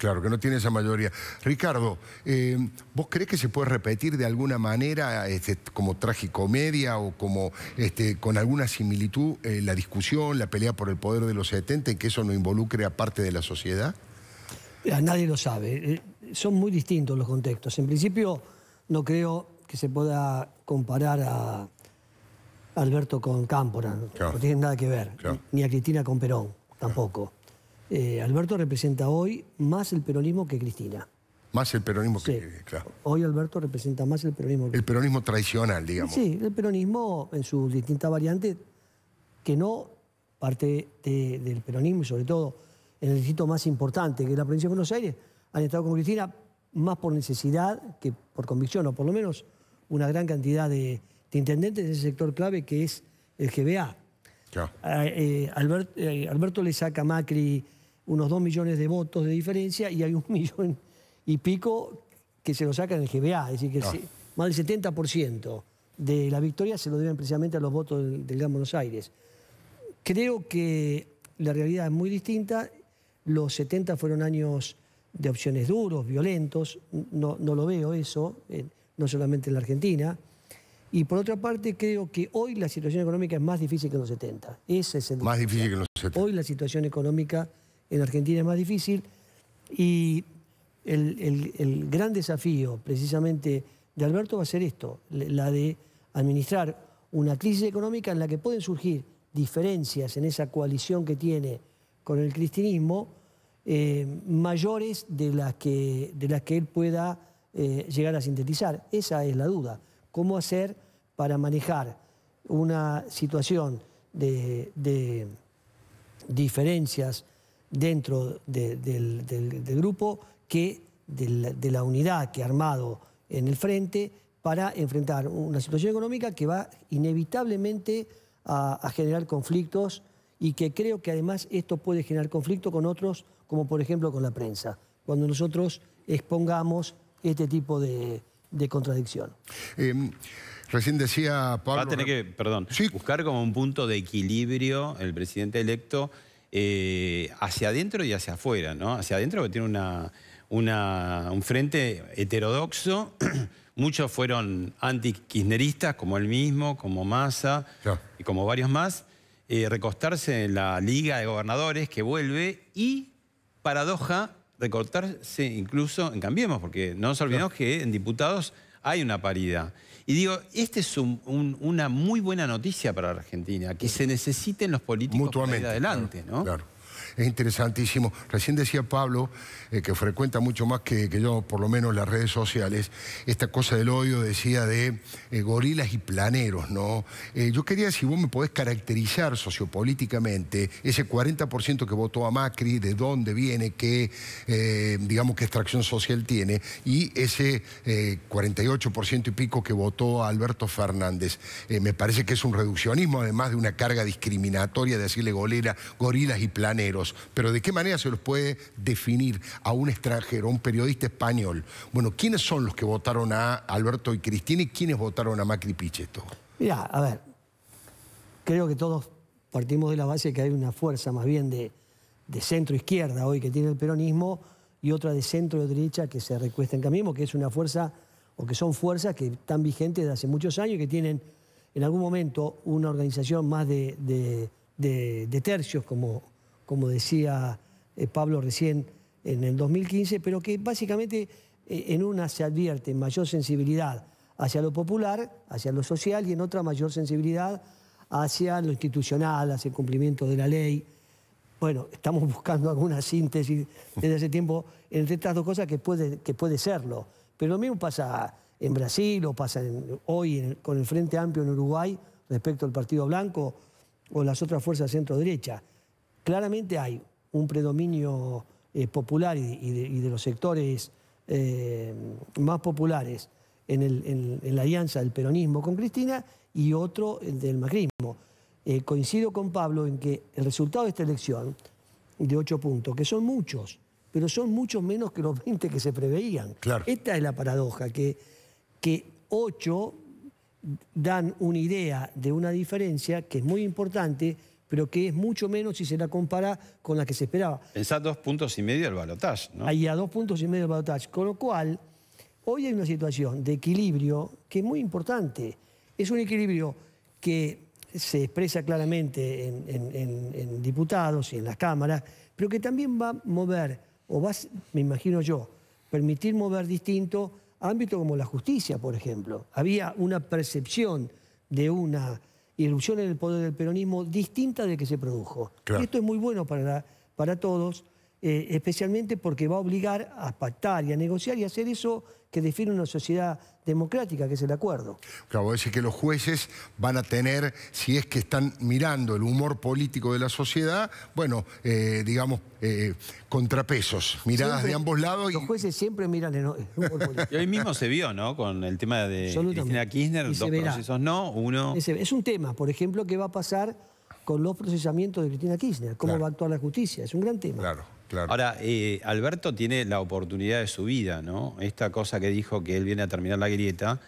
Claro, que no tiene esa mayoría. Ricardo, eh, ¿vos crees que se puede repetir de alguna manera, este, como tragicomedia o como este, con alguna similitud, eh, la discusión, la pelea por el poder de los 70 y que eso no involucre a parte de la sociedad? nadie lo sabe. Eh, son muy distintos los contextos. En principio, no creo que se pueda comparar a Alberto con Cámpora. No tiene nada que ver. Ni a Cristina con Perón, tampoco. Eh, Alberto representa hoy más el peronismo que Cristina. Más el peronismo que claro. Hoy Alberto representa más el peronismo. Que... El peronismo tradicional, digamos. Sí, el peronismo en sus distintas variantes, que no parte del peronismo y sobre todo en el distrito más importante, que es la provincia de Buenos Aires, han estado con Cristina más por necesidad que por convicción, o por lo menos una gran cantidad de, intendentes de ese sector clave que es el GBA. Eh, eh, Alberto le saca Macri unos 2 millones de votos de diferencia y hay un millón y pico que se lo sacan en el GBA, es decir, que ah. más del 70% de la victoria se lo deben precisamente a los votos del, Gran Buenos Aires. Creo que la realidad es muy distinta, los 70 fueron años de opciones duros, violentos, no, no lo veo eso, no solamente en la Argentina, y por otra parte, creo que hoy la situación económica es más difícil que en los 70. Ese es el más difícil que en los 70. Hoy la situación económica en Argentina es más difícil. Y el, gran desafío precisamente de Alberto va a ser esto, la de administrar una crisis económica en la que pueden surgir diferencias en esa coalición que tiene con el cristianismo eh, mayores de las, que, de las que él pueda eh, llegar a sintetizar. Esa es la duda. ¿Cómo hacer para manejar una situación de, de diferencias dentro del, grupo que de la, unidad que ha armado en el frente para enfrentar una situación económica que va inevitablemente a, generar conflictos y que creo que además esto puede generar conflicto con otros, como por ejemplo con la prensa, cuando nosotros expongamos este tipo de, contradicción. Eh, recién decía Pablo... Va a tener que, perdón, buscar como un punto de equilibrio el presidente electo eh, hacia adentro y hacia afuera, ¿no? Hacia adentro que tiene una, un frente heterodoxo. Muchos fueron anti-kirchneristas, como él mismo, como Massa y como varios más. Eh, recostarse en la Liga de Gobernadores que vuelve y, paradoja, recortarse incluso en Cambiemos, porque no nos olvidemos que en diputados hay una paridad. Y digo, esta es una muy buena noticia para la Argentina, que se necesiten los políticos para adelante, ¿no? es interesantísimo. Recién decía Pablo, eh, que frecuenta mucho más que, yo, por lo menos las redes sociales, esta cosa del odio, decía, de eh, gorilas y planeros, ¿no? Eh, yo quería, si vos me podés caracterizar sociopolíticamente ese 40% que votó a Macri, de dónde viene, qué, digamos, qué extracción social tiene, y ese 48% y pico que votó a Alberto Fernández. me parece que es un reduccionismo, además de una carga discriminatoria, de decirle gorila, gorilas y planeros pero ¿de qué manera se los puede definir a un extranjero, a un periodista español? Bueno, ¿quiénes son los que votaron a Alberto y Cristina y quiénes votaron a Macri y Pichetto? Mira, a ver, creo que todos partimos de la base de que hay una fuerza más bien de, centro-izquierda hoy que tiene el peronismo y otra de centro-derecha que se recuesta en camino que es una fuerza, o que son fuerzas que están vigentes desde hace muchos años y que tienen en algún momento una organización más de tercios como, como decía eh, Pablo recién, en el 2015, pero que básicamente eh, en una se advierte mayor sensibilidad hacia lo popular, hacia lo social, y en otra mayor sensibilidad hacia lo institucional, hacia el cumplimiento de la ley. Bueno, estamos buscando alguna síntesis desde hace tiempo entre estas dos cosas que puede, que puede serlo. Pero lo mismo pasa en Brasil o pasa hoy con el Frente Amplio en Uruguay respecto al Partido Blanco o las otras fuerzas centro-derecha claramente hay un predominio eh, popular y, de, los sectores eh, más populares en, la alianza del peronismo con Cristina y otro del macrismo. Eh, coincido con Pablo en que el resultado de esta elección, de ocho puntos, que son muchos, pero son muchos menos que los 20 que se preveían. Esta es la paradoja, que, que dan una idea de una diferencia que es muy importante, pero que es mucho menos si se la compara con la que se esperaba. Pensá dos puntos y medio el balotaje, ¿no? Ahí a dos puntos y medio el balotaje. Con lo cual, hoy hay una situación de equilibrio que es muy importante. Es un equilibrio que se expresa claramente en, en diputados y en las cámaras, pero que también va a mover, o va, me imagino yo, permitir mover distinto ámbito como la justicia, por ejemplo. Había una percepción de una irrupción en el poder del peronismo distinta de que se produjo. esto es muy bueno para, para todos, eh, especialmente porque va a obligar a pactar y a negociar y hacer eso que define una sociedad democrática, que es el acuerdo. Claro, decir que los jueces van a tener, si es que están mirando el humor político de la sociedad, bueno, eh, digamos, eh, contrapesos, miradas de ambos lados. Y... Los jueces siempre miran el humor político. Y hoy mismo se vio, ¿no? Con el tema de Cristina Kirchner, dos procesos no, uno... Es un tema, por ejemplo, que va a pasar con los procesamientos de Cristina Kirchner, cómo va a actuar la justicia, es un gran tema. Claro. Ahora, eh, Alberto tiene la oportunidad de su vida, ¿no? Esta cosa que dijo que él viene a terminar la grieta,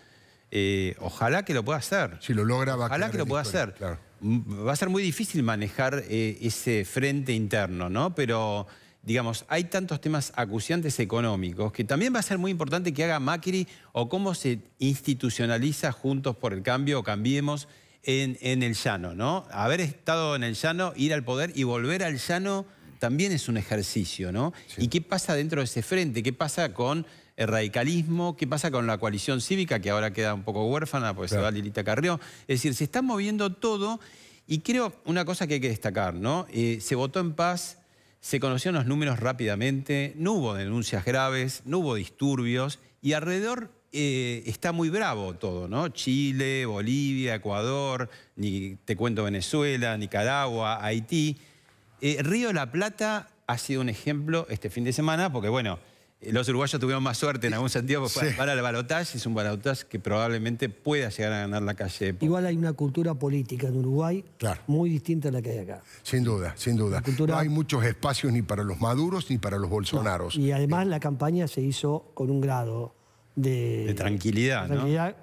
eh, ojalá que lo pueda hacer. Si lo logra, va a Ojalá que lo pueda hacer. Mm, va a ser muy difícil manejar eh, ese frente interno, ¿no? Pero digamos, hay tantos temas acuciantes económicos que también va a ser muy importante que haga Macri o cómo se institucionaliza Juntos por el Cambio o Cambiemos en, en el llano, ¿no? Haber estado en el llano, ir al poder y volver al llano también es un ejercicio, ¿no? ¿Y qué pasa dentro de ese frente? ¿Qué pasa con el radicalismo? ¿Qué pasa con la coalición cívica, que ahora queda un poco huérfana porque se va Lilita Carrió? Es decir, se está moviendo todo y creo una cosa que hay que destacar, ¿no? Eh, se votó en paz, se conocieron los números rápidamente, no hubo denuncias graves, no hubo disturbios y alrededor eh, está muy bravo todo, ¿no? Chile, Bolivia, Ecuador, ni te cuento Venezuela, Nicaragua, Haití. Eh, Río de la Plata ha sido un ejemplo este fin de semana, porque bueno, los uruguayos tuvieron más suerte en algún sentido para, el balotaje. Es un balotaje que probablemente pueda llegar a ganar la calle. Igual hay una cultura política en Uruguay muy distinta a la que hay acá. Sin duda, sin duda. No hay muchos espacios ni para los maduros ni para los bolsonaros. Y además la campaña se hizo con un grado de... tranquilidad,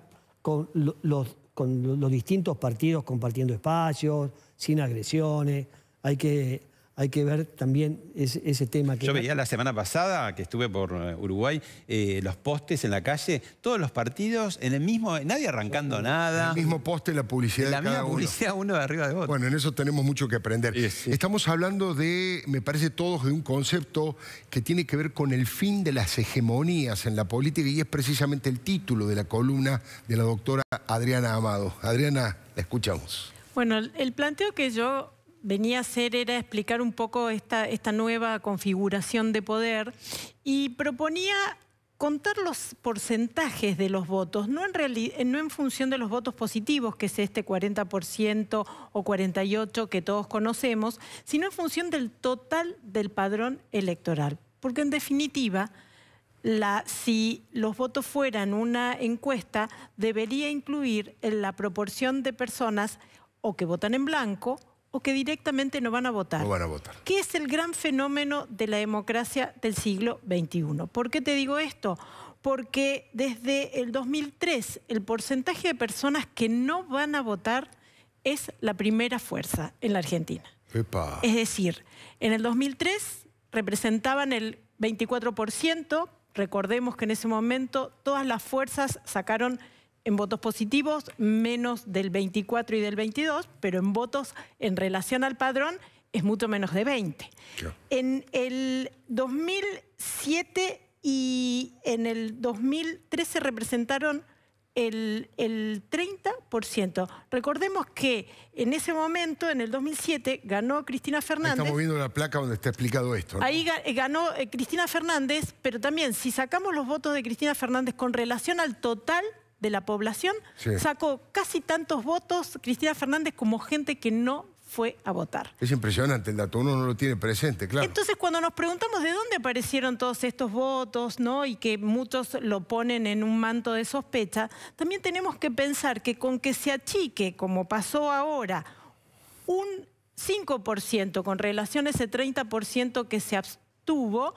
Con los, con los distintos partidos compartiendo espacios, sin agresiones. Hay que hay que ver también ese, tema. Que Yo veía la semana pasada, que estuve por eh, Uruguay, eh, los postes en la calle, todos los partidos en el mismo, nadie arrancando nada. El mismo poste, la publicidad de cada misma uno. publicidad uno de arriba de otro. Bueno, en eso tenemos mucho que aprender. Estamos hablando de, me parece todos, de un concepto que tiene que ver con el fin de las hegemonías en la política y es precisamente el título de la columna de la doctora Adriana Amado. Adriana, la escuchamos. Bueno, el planteo que yo venía a hacer era explicar un poco esta, nueva configuración de poder y proponía contar los porcentajes de los votos, no en, eh, función de los votos positivos, que es este 40% o 48% que todos conocemos, sino en función del total del padrón electoral. Porque en definitiva, si los votos fueran una encuesta, debería incluir la proporción de personas o que votan en blanco o que directamente no van a votar. No van a votar. ¿Qué es el gran fenómeno de la democracia del siglo XXI? ¿Por qué te digo esto? Porque desde el 2003 el porcentaje de personas que no van a votar es la primera fuerza en la Argentina. Es decir, en el 2003 representaban el 24%, recordemos que en ese momento todas las fuerzas sacaron en votos positivos menos del 24 y del 22, pero en votos en relación al padrón es mucho menos de 20. En el 2007 y en el 2013 representaron el, 30%. Recordemos que en ese momento, en el 2007, ganó Cristina Fernández. estamos viendo la placa donde está explicado esto. Ahí eh, ganó eh, Cristina Fernández, pero también si sacamos los votos de Cristina Fernández con relación al total de la población, sacó casi tantos votos Cristina Fernández como gente que no fue a votar. Es impresionante el dato, uno no lo tiene presente, claro. Entonces, cuando nos preguntamos de dónde aparecieron todos estos votos, ¿no? Y que muchos lo ponen en un manto de sospecha, también tenemos que pensar que con que se achique, como pasó ahora, un 5% con relación a ese 30% que se abstuvo,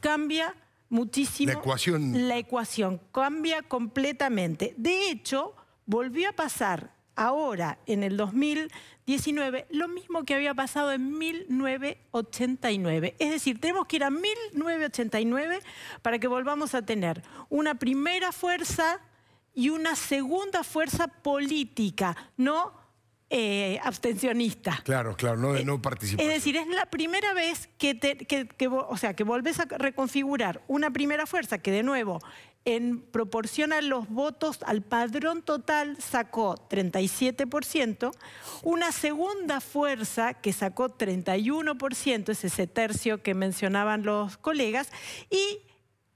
cambia muchísimo. La ecuación. La ecuación cambia completamente. De hecho, volvió a pasar ahora, en el 2019, lo mismo que había pasado en 1989. Es decir, tenemos que ir a 1989 para que volvamos a tener una primera fuerza y una segunda fuerza política, no eh, abstencionista. Claro, claro, no, eh, no participar. Es decir, es la primera vez que, o sea, que volvés a reconfigurar una primera fuerza que de nuevo en proporción a los votos al padrón total sacó 37%, una segunda fuerza que sacó 31%, es ese tercio que mencionaban los colegas, y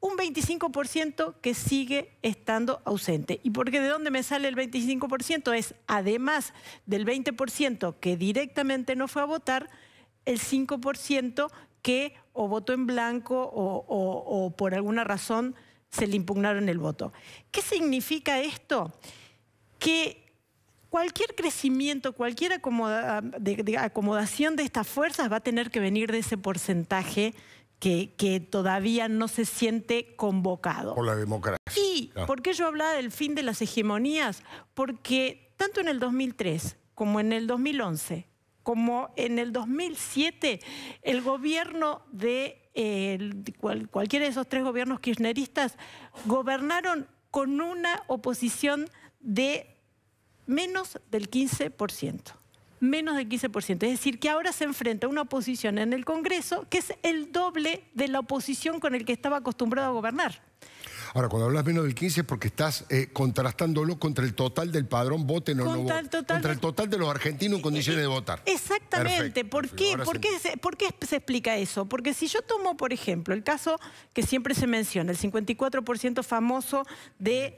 un 25% que sigue estando ausente. ¿Y porque de dónde me sale el 25%? Es además del 20% que directamente no fue a votar, el 5% que o votó en blanco o, por alguna razón se le impugnaron el voto. ¿Qué significa esto? Que cualquier crecimiento, cualquier acomodación de estas fuerzas va a tener que venir de ese porcentaje que, todavía no se siente convocado. Por la democracia. ¿Y por qué yo hablaba del fin de las hegemonías? Porque tanto en el 2003 como en el 2011, como en el 2007, el gobierno de cualquiera de esos tres gobiernos kirchneristas gobernaron con una oposición de menos del 15% menos del 15%. Es decir, que ahora se enfrenta a una oposición en el Congreso que es el doble de la oposición con el que estaba acostumbrado a gobernar. Ahora, cuando hablas menos del 15 es porque estás eh, contrastándolo contra el total del padrón voten o no Contra el total de los argentinos en eh, condiciones de eh, votar. Exactamente. ¿Por qué? ¿Por, qué se, explica eso? Porque si yo tomo, por ejemplo, el caso que siempre se menciona, el 54% famoso de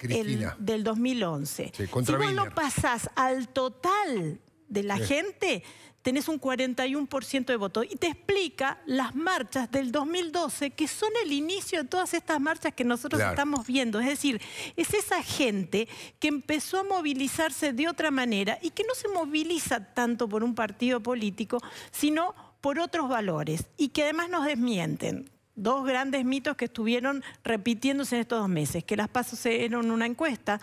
del 2011. si vos lo pasás al total de la gente, tenés un 41% de voto. Y te explica las marchas del 2012, que son el inicio de todas estas marchas que nosotros estamos viendo. Es decir, es esa gente que empezó a movilizarse de otra manera y que no se moviliza tanto por un partido político, sino por otros valores y que además nos desmienten dos grandes mitos que estuvieron repitiéndose en estos dos meses. Que las pasos eran una encuesta,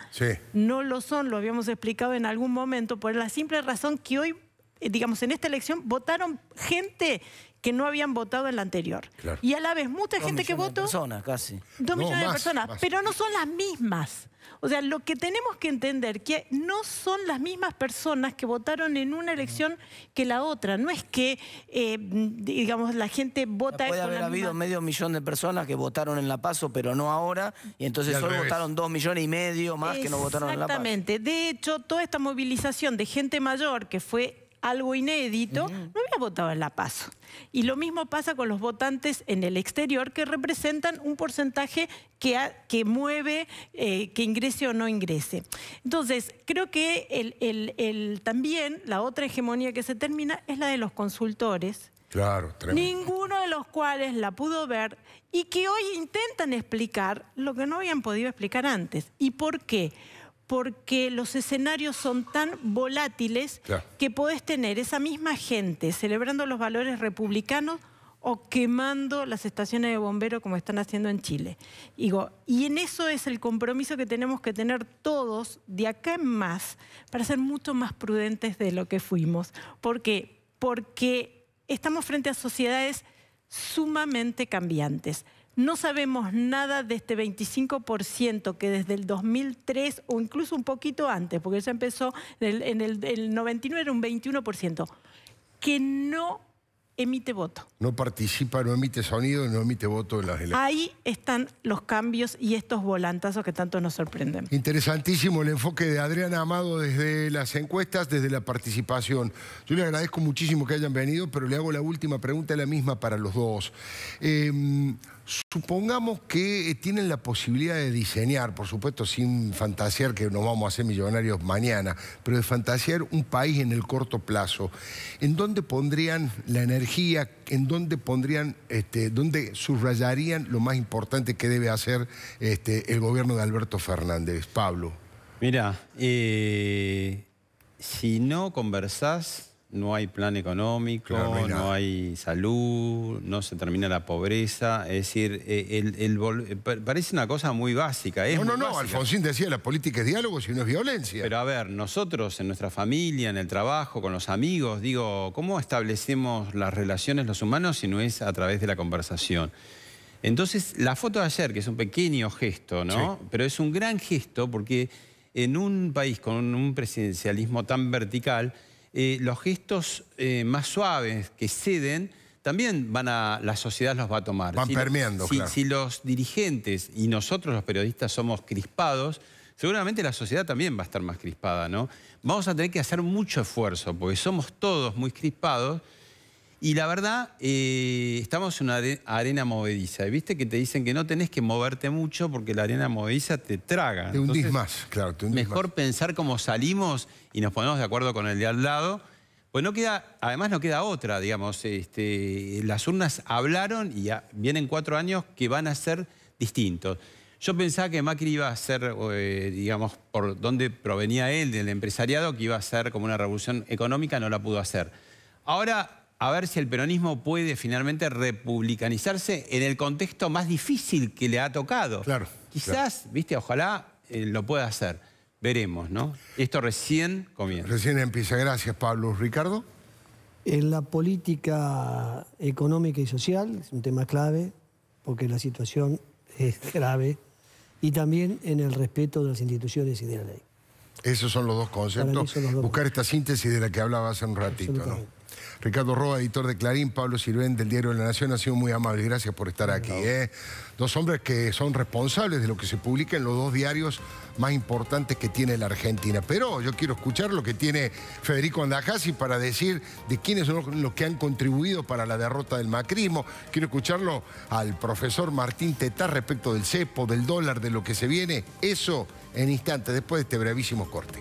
no lo son, lo habíamos explicado en algún momento, por la simple razón que hoy, eh, digamos, en esta elección votaron gente que no habían votado en la anterior. Y a la vez, mucha gente que votó... Dos millones de personas, casi. Dos millones de personas, pero no son las mismas. O sea, lo que tenemos que entender que no son las mismas personas que votaron en una elección que la otra. No es que, eh, digamos, la gente vota... Puede haber habido medio millón de personas que votaron en La Paso, pero no ahora, y entonces solo votaron dos millones y medio más que no votaron en La Paso. Exactamente. De hecho, toda esta movilización de gente mayor que fue algo inédito, no había votado en la Paz. Y lo mismo pasa con los votantes en el exterior que representan un porcentaje que, que mueve eh, que ingrese o no ingrese. Entonces, creo que el, también la otra hegemonía que se termina es la de los consultores. Claro, Ninguno de los cuales la pudo ver y que hoy intentan explicar lo que no habían podido explicar antes. ¿Y por qué? porque los escenarios son tan volátiles que podés tener esa misma gente celebrando los valores republicanos o quemando las estaciones de bomberos como están haciendo en Chile. y en eso es el compromiso que tenemos que tener todos de acá en más para ser mucho más prudentes de lo que fuimos. ¿Por qué? Porque estamos frente a sociedades sumamente cambiantes. No sabemos nada de este 25% que desde el 2003 o incluso un poquito antes, porque ya empezó en el, 99 era un 21%, que no emite voto. No participa, no emite sonido, no emite voto en las elecciones. Ahí están los cambios y estos volantazos que tanto nos sorprenden. Interesantísimo el enfoque de Adriana Amado desde las encuestas, desde la participación. Yo le agradezco muchísimo que hayan venido, pero le hago la última pregunta, la misma para los dos. Eh, Supongamos que eh, tienen la posibilidad de diseñar, por supuesto sin fantasear que nos vamos a hacer millonarios mañana, pero de fantasear un país en el corto plazo. ¿En dónde pondrían la energía? ¿En dónde pondrían, este, dónde subrayarían lo más importante que debe hacer este, el gobierno de Alberto Fernández? Pablo. Mira, eh, si no conversás no hay plan económico, no, hay salud, no se termina la pobreza. Es decir, eh, eh, parece una cosa muy básica. no, no, no, Alfonsín decía, la política es diálogo si no es violencia. Pero a ver, nosotros en nuestra familia, en el trabajo, con los amigos, digo, ¿cómo establecemos las relaciones los humanos si no es a través de la conversación? Entonces, la foto de ayer, que es un pequeño gesto, ¿no? Pero es un gran gesto porque en un país con un presidencialismo tan vertical eh, los gestos eh, más suaves que ceden, también van a, la sociedad los va a tomar. Van permeando, si, claro. si los dirigentes y nosotros los periodistas somos crispados, seguramente la sociedad también va a estar más crispada, ¿no? Vamos a tener que hacer mucho esfuerzo, porque somos todos muy crispados, y la verdad, eh, estamos en una arena movediza. ¿eh? ¿Viste que te dicen que no tenés que moverte mucho porque la arena movediza te traga? Te hundís Entonces, más, claro. mejor pensar cómo salimos y nos ponemos de acuerdo con el de al lado. Pues no queda, además no queda otra, digamos. Este, las urnas hablaron y vienen cuatro años que van a ser distintos. Yo pensaba que Macri iba a ser, eh, digamos, por donde provenía él, del empresariado, que iba a ser como una revolución económica, no la pudo hacer. Ahora a ver si el peronismo puede finalmente republicanizarse en el contexto más difícil que le ha tocado. Claro. Quizás, viste, ojalá eh, lo pueda hacer. Veremos, ¿no? Esto recién comienza. Recién empieza. Gracias, Pablo. Ricardo. En la política económica y social es un tema clave, porque la situación es grave, y también en el respeto de las instituciones y de la ley. Esos son los dos conceptos. Buscar esta síntesis de la que hablaba hace un ratito, ¿no? Ricardo Roa, editor de Clarín, Pablo Sirven del Diario de la Nación, ha sido muy amable. Gracias por estar aquí. ¿eh? Dos hombres que son responsables de lo que se publica en los dos diarios más importantes que tiene la Argentina. Pero yo quiero escuchar lo que tiene Federico Andajasi para decir de quiénes son los que han contribuido para la derrota del macrismo. Quiero escucharlo al profesor Martín Tetá respecto del cepo, del dólar, de lo que se viene. Eso en instantes, después de este brevísimo corte.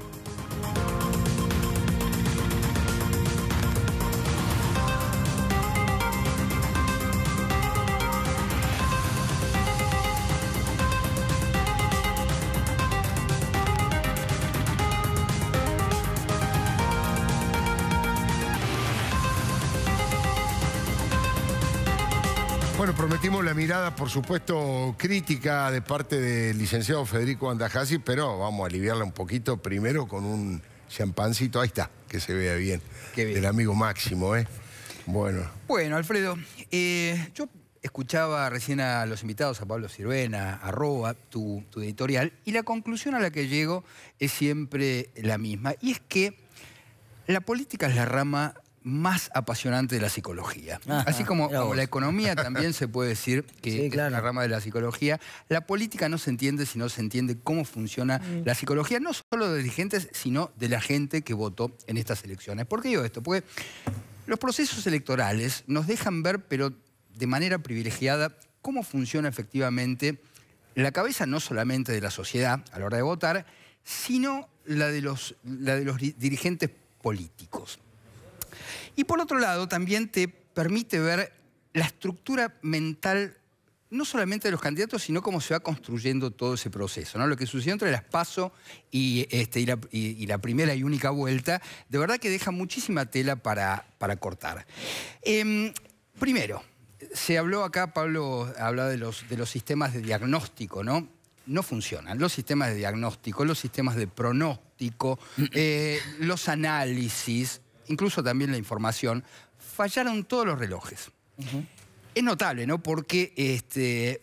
Nos prometimos la mirada, por supuesto, crítica de parte del licenciado Federico Andajasi, pero vamos a aliviarla un poquito primero con un champancito. Ahí está, que se vea bien. Qué Del amigo Máximo, ¿eh? Bueno. Bueno, Alfredo, eh, yo escuchaba recién a los invitados, a Pablo Sirvena, a Roa, tu editorial, y la conclusión a la que llego es siempre la misma, y es que la política es la rama más apasionante de la psicología. Ah, ah, Así como, la economía también se puede decir que es una rama de la psicología, la política no se entiende si no se entiende cómo funciona mm. la psicología, no solo de dirigentes, sino de la gente que votó en estas elecciones. ¿Por qué digo esto? Porque los procesos electorales nos dejan ver, pero de manera privilegiada, cómo funciona efectivamente la cabeza no solamente de la sociedad a la hora de votar, sino la de los dirigentes políticos. Y por otro lado, también te permite ver la estructura mental no solamente de los candidatos, sino cómo se va construyendo todo ese proceso. ¿no? Lo que sucede entre las PASO y, este, y, la, primera y única vuelta, de verdad que deja muchísima tela para, para cortar. Em, primero, se habló acá, Pablo hablaba de los, de los sistemas de diagnóstico, ¿no? No funcionan. Los sistemas de diagnóstico, los sistemas de pronóstico, eh, los análisis, incluso también la información, fallaron todos los relojes. Es notable, ¿no? Porque este,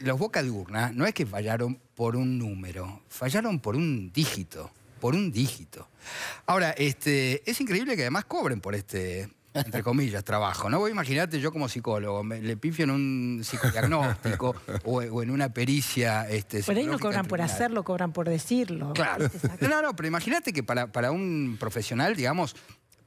los Boca de Urna no es que fallaron por un número, fallaron por un dígito, por un dígito. Ahora, este, es increíble que además cobren por este, entre comillas, trabajo, ¿no? Imagínate yo como psicólogo, le pifio en un psicodiagnóstico o, en una pericia este, Por ahí no cobran por hacerlo, cobran por decirlo. Claro, este no, no, pero imagínate que para, para un profesional, digamos,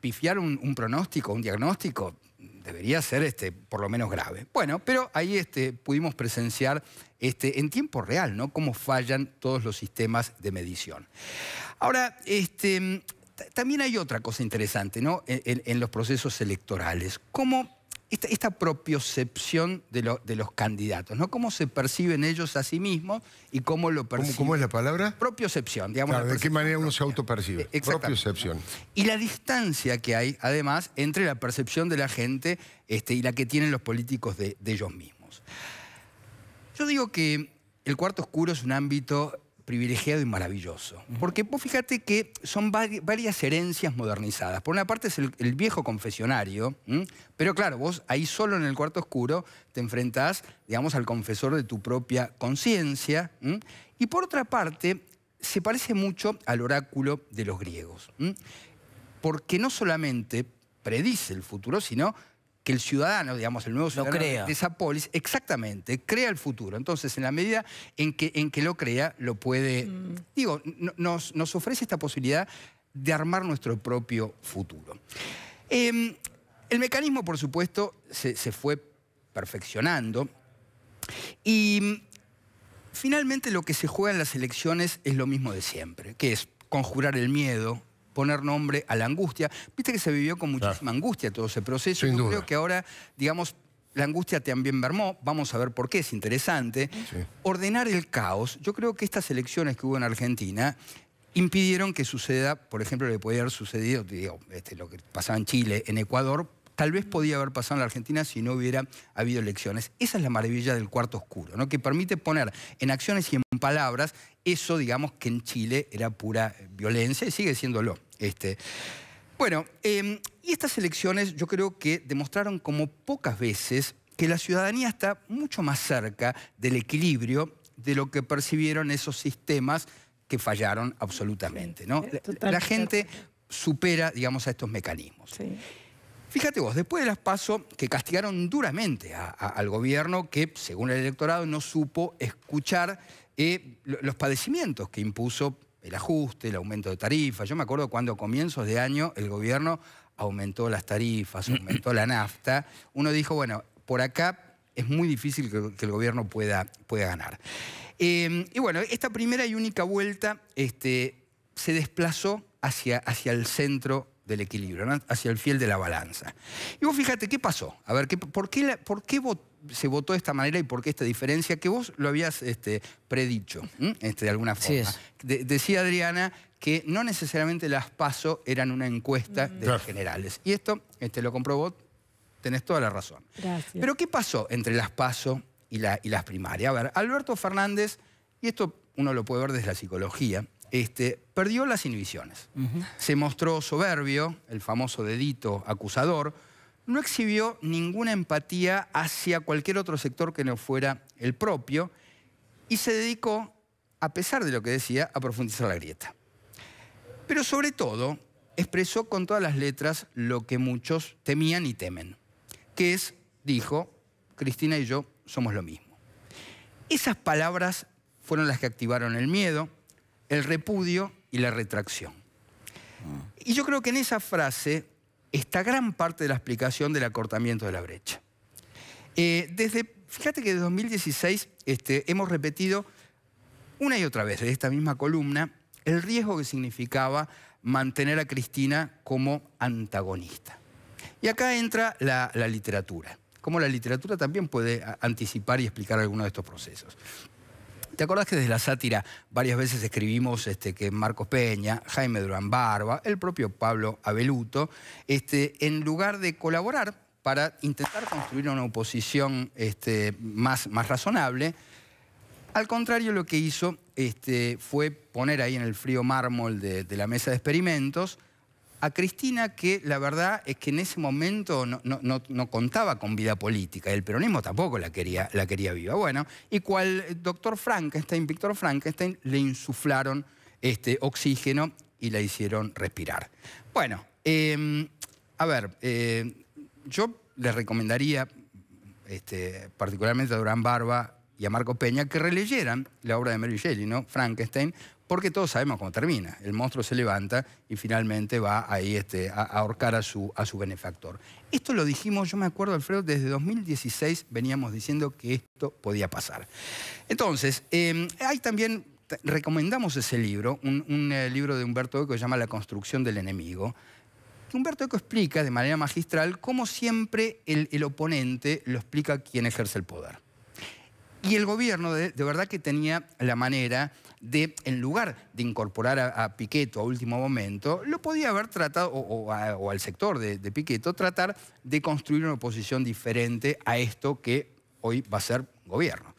pifiar un, pronóstico, un diagnóstico, debería ser este, por lo menos grave. Bueno, pero ahí este, pudimos presenciar este, en tiempo real ¿no? cómo fallan todos los sistemas de medición. Ahora, este, también hay otra cosa interesante ¿no? E-, en, en los procesos electorales, cómo esta, propiocepción de, los candidatos, ¿no? Cómo se perciben ellos a sí mismos y cómo lo perciben. ¿Cómo, es la palabra? Propiocepción, digamos. ¿De qué manera uno se autopercibe? Eh, propiocepción. Y la distancia que hay, además, entre la percepción de la gente este, y la que tienen los políticos de ellos mismos. Yo digo que el cuarto oscuro es un ámbito privilegiado y maravilloso. Porque vos fíjate que son varias herencias modernizadas. Por una parte es el, viejo confesionario, pero claro, vos ahí solo en el cuarto oscuro te enfrentás, digamos, al confesor de tu propia conciencia. Y por otra parte, se parece mucho al oráculo de los griegos. Porque no solamente predice el futuro, sino que el ciudadano, digamos, el nuevo ciudadano crea. de esa polis, exactamente, crea el futuro. Entonces, en la medida en que, en que lo crea, lo puede... Mm. Digo, nos, ofrece esta posibilidad de armar nuestro propio futuro. Em, el mecanismo, por supuesto, se, se, fue perfeccionando y mm, finalmente lo que se juega en las elecciones es lo mismo de siempre, que es conjurar el miedo, poner nombre a la angustia. Viste que se vivió con muchísima angustia todo ese proceso. Yo creo que ahora, digamos, la angustia también bermó vamos a ver por qué, es interesante. Ordenar el caos. Yo creo que estas elecciones que hubo en Argentina impidieron que suceda, por ejemplo, lo que podía haber sucedido, digo, este, lo que pasaba en Chile, en Ecuador, tal vez podía haber pasado en la Argentina si no hubiera habido elecciones. Esa es la maravilla del cuarto oscuro, ¿no? que permite poner en acciones y en palabras eso, digamos, que en Chile era pura eh, violencia y sigue siéndolo. Este, bueno, em, y estas elecciones yo creo que demostraron como pocas veces que la ciudadanía está mucho más cerca del equilibrio de lo que percibieron esos sistemas que fallaron absolutamente. ¿no? La, la gente supera, digamos, a estos mecanismos. Sí. Fíjate vos, después de las pasos que castigaron duramente al gobierno que, según el electorado, no supo escuchar eh, los padecimientos que impuso el ajuste, el aumento de tarifas. Yo me acuerdo cuando a comienzos de año el gobierno aumentó las tarifas, aumentó la nafta. Uno dijo, bueno, por acá es muy difícil que, el gobierno pueda, pueda ganar. Em, y bueno, esta primera y única vuelta este, se desplazó hacia, hacia el centro del equilibrio, hacia el fiel de la balanza. Y vos fíjate, ¿qué pasó? A ver, ¿qué, ¿por qué, por qué se votó de esta manera y por qué esta diferencia, que vos lo habías este, predicho, este, de alguna forma. decía Adriana que no necesariamente las PASO eran una encuesta de los generales. Y esto este, lo comprobó, tenés toda la razón. Gracias. Pero ¿qué pasó entre las PASO y, y las primarias? A ver, Alberto Fernández, y esto uno lo puede ver desde la psicología, este, perdió las inhibiciones. Se mostró soberbio, el famoso dedito acusador, no exhibió ninguna empatía hacia cualquier otro sector que no fuera el propio y se dedicó, a pesar de lo que decía, a profundizar la grieta. Pero sobre todo, expresó con todas las letras lo que muchos temían y temen, que es, dijo, Cristina y yo somos lo mismo. Esas palabras fueron las que activaron el miedo, el repudio y la retracción. Y yo creo que en esa frase está gran parte de la explicación del acortamiento de la brecha. Eh, desde, fíjate que desde 2016 este, hemos repetido una y otra vez en esta misma columna el riesgo que significaba mantener a Cristina como antagonista. Y acá entra la, literatura, Como la literatura también puede anticipar y explicar algunos de estos procesos. ¿Te acordás que desde la sátira varias veces escribimos este, que Marcos Peña, Jaime Durán Barba, el propio Pablo Abeluto, este, en lugar de colaborar para intentar construir una oposición este, más, más razonable, al contrario lo que hizo este, fue poner ahí en el frío mármol de la mesa de experimentos a Cristina que la verdad es que en ese momento no, contaba con vida política, el peronismo tampoco la quería, la quería viva. Bueno, y cual eh, doctor Frankenstein, Víctor Frankenstein, le insuflaron este oxígeno y la hicieron respirar. Bueno, em, a ver, eh, yo les recomendaría este, particularmente a Durán Barba y a Marco Peña que releyeran la obra de Mary Shelley, ¿no? Frankenstein, porque todos sabemos cómo termina. El monstruo se levanta y finalmente va ahí este, a, ahorcar a su, a su benefactor. Esto lo dijimos, yo me acuerdo, Alfredo, desde 2016 veníamos diciendo que esto podía pasar. Entonces, eh, hay también, recomendamos ese libro, un, eh, libro de Humberto Eco que se llama La construcción del enemigo, Humberto Eco explica de manera magistral cómo siempre el, el oponente lo explica quien ejerce el poder. Y el gobierno de, verdad que tenía la manera de, en lugar de incorporar a, Piqueto a último momento, lo podía haber tratado, o, al sector de, Piqueto, tratar de construir una oposición diferente a esto que hoy va a ser gobierno.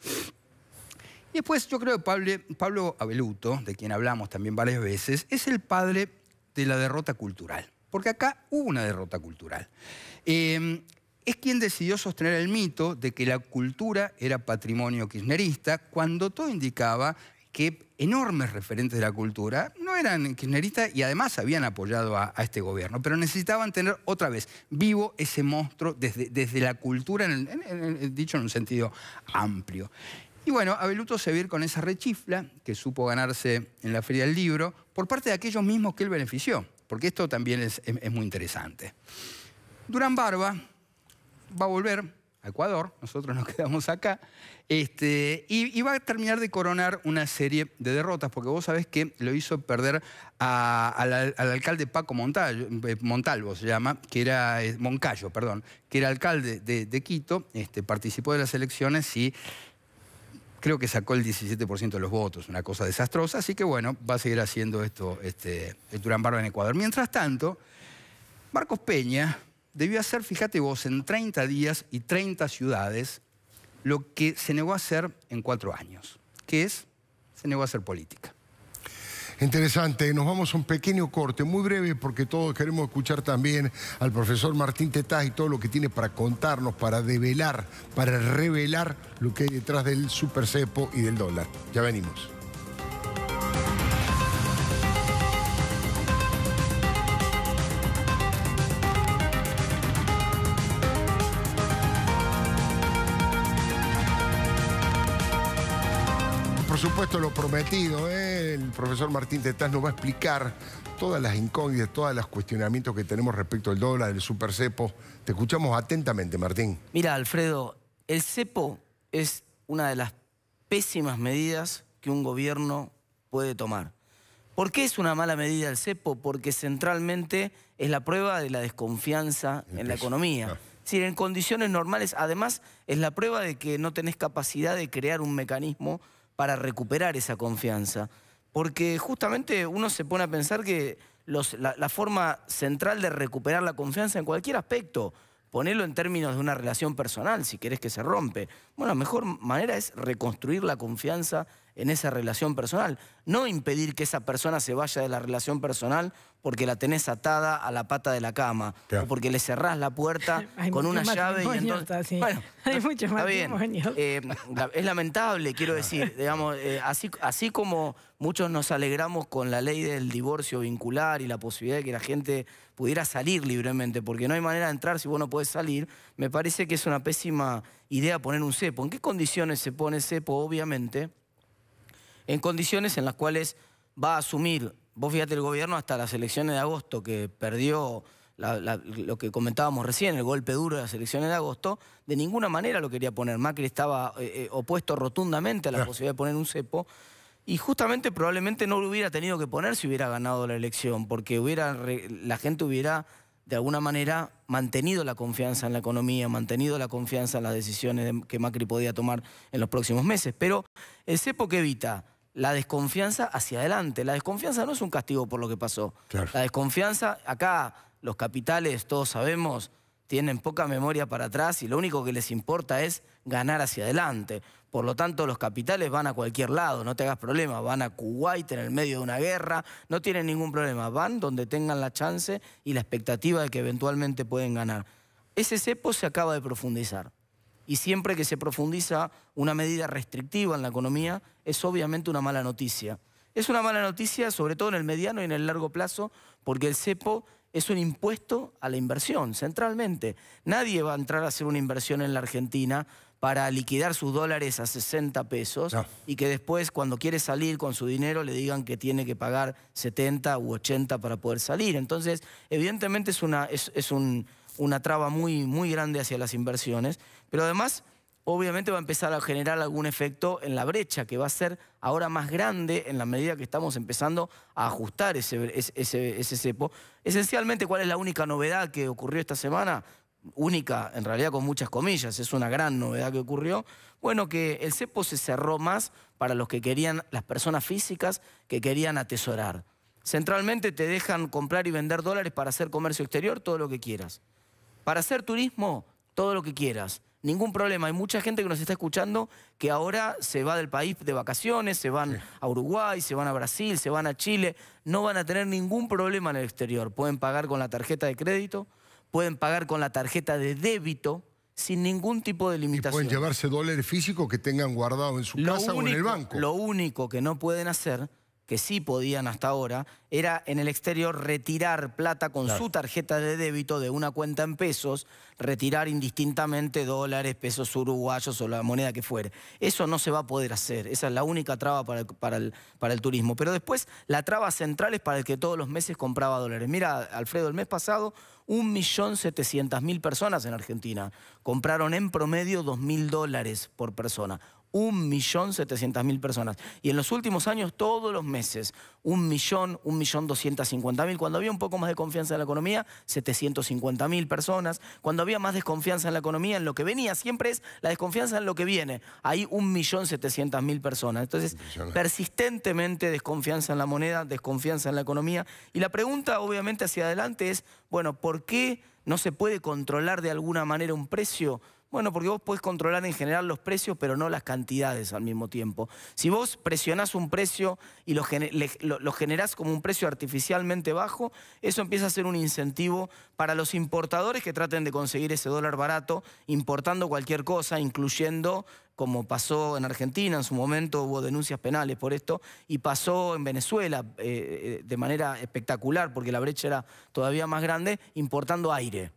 Y después yo creo que Pablo, Pablo Abeluto, de quien hablamos también varias veces, es el padre de la derrota cultural. Porque acá hubo una derrota cultural. Eh, es quien decidió sostener el mito de que la cultura era patrimonio kirchnerista cuando todo indicaba que enormes referentes de la cultura no eran kirchneristas y además habían apoyado a, este gobierno, pero necesitaban tener otra vez vivo ese monstruo desde, desde la cultura, dicho en un sentido amplio. Y bueno, Abeluto se vio con esa rechifla que supo ganarse en la Feria del Libro por parte de aquellos mismos que él benefició, porque esto también es muy interesante. Durán Barba, va a volver a Ecuador, nosotros nos quedamos acá, este, y, va a terminar de coronar una serie de derrotas, porque vos sabés que lo hizo perder al alcalde Paco Montalvo, eh, Montalvo, se llama, que era eh, Moncayo, perdón, que era alcalde de, Quito, este, participó de las elecciones y creo que sacó el 17% de los votos, una cosa desastrosa, así que bueno, va a seguir haciendo esto este, el Durán Barba en Ecuador. Mientras tanto, Marcos Peña, debió hacer, fíjate vos, en 30 días y 30 ciudades lo que se negó a hacer en cuatro años, que es, se negó a hacer política. Interesante, nos vamos a un pequeño corte, muy breve, porque todos queremos escuchar también al profesor Martín Tetaz y todo lo que tiene para contarnos, para develar, para revelar lo que hay detrás del supercepo y del dólar. Ya venimos. Por supuesto, lo prometido, el profesor Martín Tetás nos va a explicar todas las incógnitas, todos los cuestionamientos que tenemos respecto al dólar, el super cepo. Te escuchamos atentamente, Martín. Mira, Alfredo, el cepo es una de las pésimas medidas que un gobierno puede tomar. ¿Por qué es una mala medida el cepo? Porque centralmente es la prueba de la desconfianza en la economía. en condiciones normales, además, es la prueba de que no tenés capacidad de crear un mecanismo para recuperar esa confianza. Porque justamente uno se pone a pensar que la, la, forma central de recuperar la confianza en cualquier aspecto, ponerlo en términos de una relación personal, si querés que se rompe, bueno, la mejor manera es reconstruir la confianza en esa relación personal. No impedir que esa persona se vaya de la relación personal porque la tenés atada a la pata de la cama o porque le cerrás la puerta con una llave y entonces... Bueno, Hay está bien. Eh, es lamentable, quiero decir, digamos, eh, así, así como muchos nos alegramos con la ley del divorcio vincular y la posibilidad de que la gente pudiera salir libremente, porque no hay manera de entrar si vos no podés salir, me parece que es una pésima idea poner un cepo. ¿En qué condiciones se pone cepo? Obviamente, en condiciones en las cuales va a asumir, vos fíjate el gobierno hasta las elecciones de agosto, que perdió lo que comentábamos recién, el golpe duro de las elecciones de agosto, de ninguna manera lo quería poner. Macri estaba eh, eh, opuesto rotundamente a la posibilidad de poner un cepo. Y justamente probablemente no lo hubiera tenido que poner si hubiera ganado la elección, porque hubiera, la gente hubiera de alguna manera mantenido la confianza en la economía, mantenido la confianza en las decisiones que Macri podía tomar en los próximos meses. Pero el cepo que evita la desconfianza hacia adelante. La desconfianza no es un castigo por lo que pasó. La desconfianza, acá los capitales, todos sabemos, tienen poca memoria para atrás y lo único que les importa es ganar hacia adelante. Por lo tanto, los capitales van a cualquier lado, no te hagas problema, van a Kuwait en el medio de una guerra, no tienen ningún problema, van donde tengan la chance y la expectativa de que eventualmente pueden ganar. Ese cepo se acaba de profundizar y siempre que se profundiza una medida restrictiva en la economía es obviamente una mala noticia. Es una mala noticia sobre todo en el mediano y en el largo plazo porque el cepo es un impuesto a la inversión, centralmente. Nadie va a entrar a hacer una inversión en la Argentina para liquidar sus dólares a 60 pesos y que después cuando quiere salir con su dinero le digan que tiene que pagar 70 u 80 para poder salir. Entonces, evidentemente es una, es, una traba muy, muy grande hacia las inversiones. Pero además, obviamente va a empezar a generar algún efecto en la brecha, que va a ser ahora más grande en la medida que estamos empezando a ajustar ese, ese cepo. Esencialmente, ¿cuál es la única novedad que ocurrió esta semana? única, en realidad con muchas comillas, es una gran novedad que ocurrió, bueno, que el cepo se cerró más para los que querían, las personas físicas que querían atesorar. Centralmente te dejan comprar y vender dólares para hacer comercio exterior, todo lo que quieras. Para hacer turismo, todo lo que quieras ningún problema. Hay mucha gente que nos está escuchando que ahora se va del país de vacaciones, se van a Uruguay, se van a Brasil, se van a Chile. No van a tener ningún problema en el exterior. Pueden pagar con la tarjeta de crédito, pueden pagar con la tarjeta de débito sin ningún tipo de limitación. Y pueden llevarse dólares físicos que tengan guardado en su casa o en el banco. Lo único que no pueden hacer que sí podían hasta ahora, era en el exterior retirar plata con su tarjeta de débito de una cuenta en pesos, retirar indistintamente dólares, pesos uruguayos o la moneda que fuere. Eso no se va a poder hacer, esa es la única traba para, el, para el turismo. Pero después la traba central es para el que todos los meses compraba dólares. Mira, Alfredo, el mes pasado 1.700.000 personas en Argentina compraron en promedio 2.000 dólares por persona. 1.700.000 personas. Y en los últimos años, todos los meses, un millón, Cuando había un poco más de confianza en la economía, 750.000 personas. Cuando había más desconfianza en la economía, en lo que venía, siempre es la desconfianza en lo que viene. Hay 1.700.000 personas. Entonces, persistentemente desconfianza en la moneda, desconfianza en la economía. Y la pregunta, obviamente, hacia adelante es, bueno, ¿por qué no se puede controlar de alguna manera un precio? Bueno, porque vos podés controlar en general los precios, pero no las cantidades al mismo tiempo. Si vos presionás un precio y lo, lo generás como un precio artificialmente bajo, eso empieza a ser un incentivo para los importadores que traten de conseguir ese dólar barato importando cualquier cosa, incluyendo como pasó en Argentina en su momento, hubo denuncias penales por esto, y pasó en Venezuela eh, eh, de manera espectacular, porque la brecha era todavía más grande, importando aire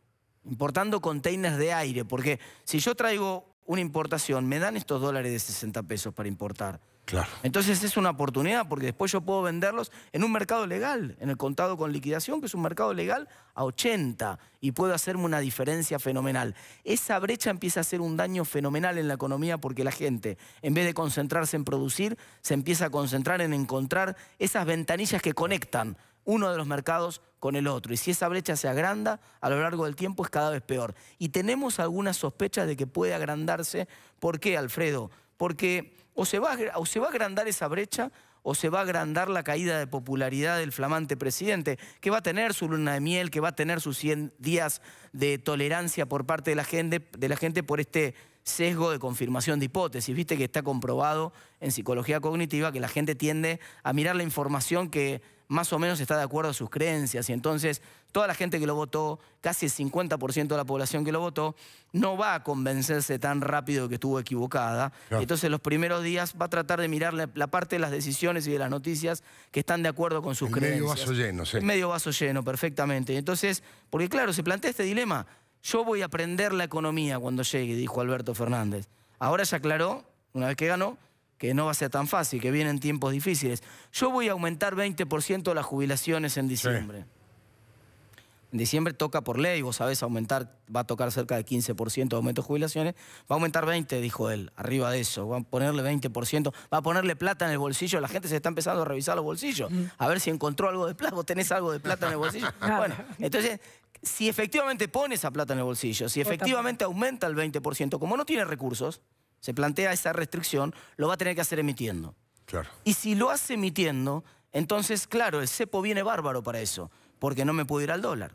importando containers de aire, porque si yo traigo una importación, me dan estos dólares de 60 pesos para importar. Claro. Entonces es una oportunidad porque después yo puedo venderlos en un mercado legal, en el contado con liquidación, que es un mercado legal a 80 y puedo hacerme una diferencia fenomenal. Esa brecha empieza a hacer un daño fenomenal en la economía porque la gente, en vez de concentrarse en producir, se empieza a concentrar en encontrar esas ventanillas que conectan uno de los mercados con el otro. Y si esa brecha se agranda a lo largo del tiempo es cada vez peor. Y tenemos algunas sospechas de que puede agrandarse. ¿Por qué, Alfredo? Porque o se va, o se va a agrandar esa brecha o se va a agrandar la caída de popularidad del flamante presidente, que va a tener su luna de miel, que va a tener sus 100 días de tolerancia por parte de la gente, de la gente por este sesgo de confirmación de hipótesis. Viste que está comprobado en psicología cognitiva que la gente tiende a mirar la información que más o menos está de acuerdo a sus creencias. Y entonces toda la gente que lo votó, casi el 50% de la población que lo votó, no va a convencerse tan rápido que estuvo equivocada. Entonces los primeros días va a tratar de mirar la, parte de las decisiones y de las noticias que están de acuerdo con sus creencias. Medio vaso lleno, sí. medio vaso lleno, perfectamente. Entonces, porque claro, se plantea este dilema. Yo voy a aprender la economía cuando llegue, dijo Alberto Fernández. Ahora ya aclaró, una vez que ganó, que no va a ser tan fácil, que vienen tiempos difíciles. Yo voy a aumentar 20% las jubilaciones en diciembre. En diciembre toca por ley, vos sabés, aumentar, va a tocar cerca de 15% de aumento de jubilaciones. Va a aumentar 20, dijo él, arriba de eso. Va a ponerle 20%, va a ponerle plata en el bolsillo. La gente se está empezando a revisar los bolsillos. A ver si encontró algo de plata. ¿Vos tenés algo de plata en el bolsillo? Bueno, entonces, si efectivamente pone esa plata en el bolsillo, si efectivamente aumenta el 20%, como no tiene recursos, se plantea esa restricción, lo va a tener que hacer emitiendo. Claro. Y si lo hace emitiendo, entonces, claro, el cepo viene bárbaro para eso, porque no me puedo ir al dólar.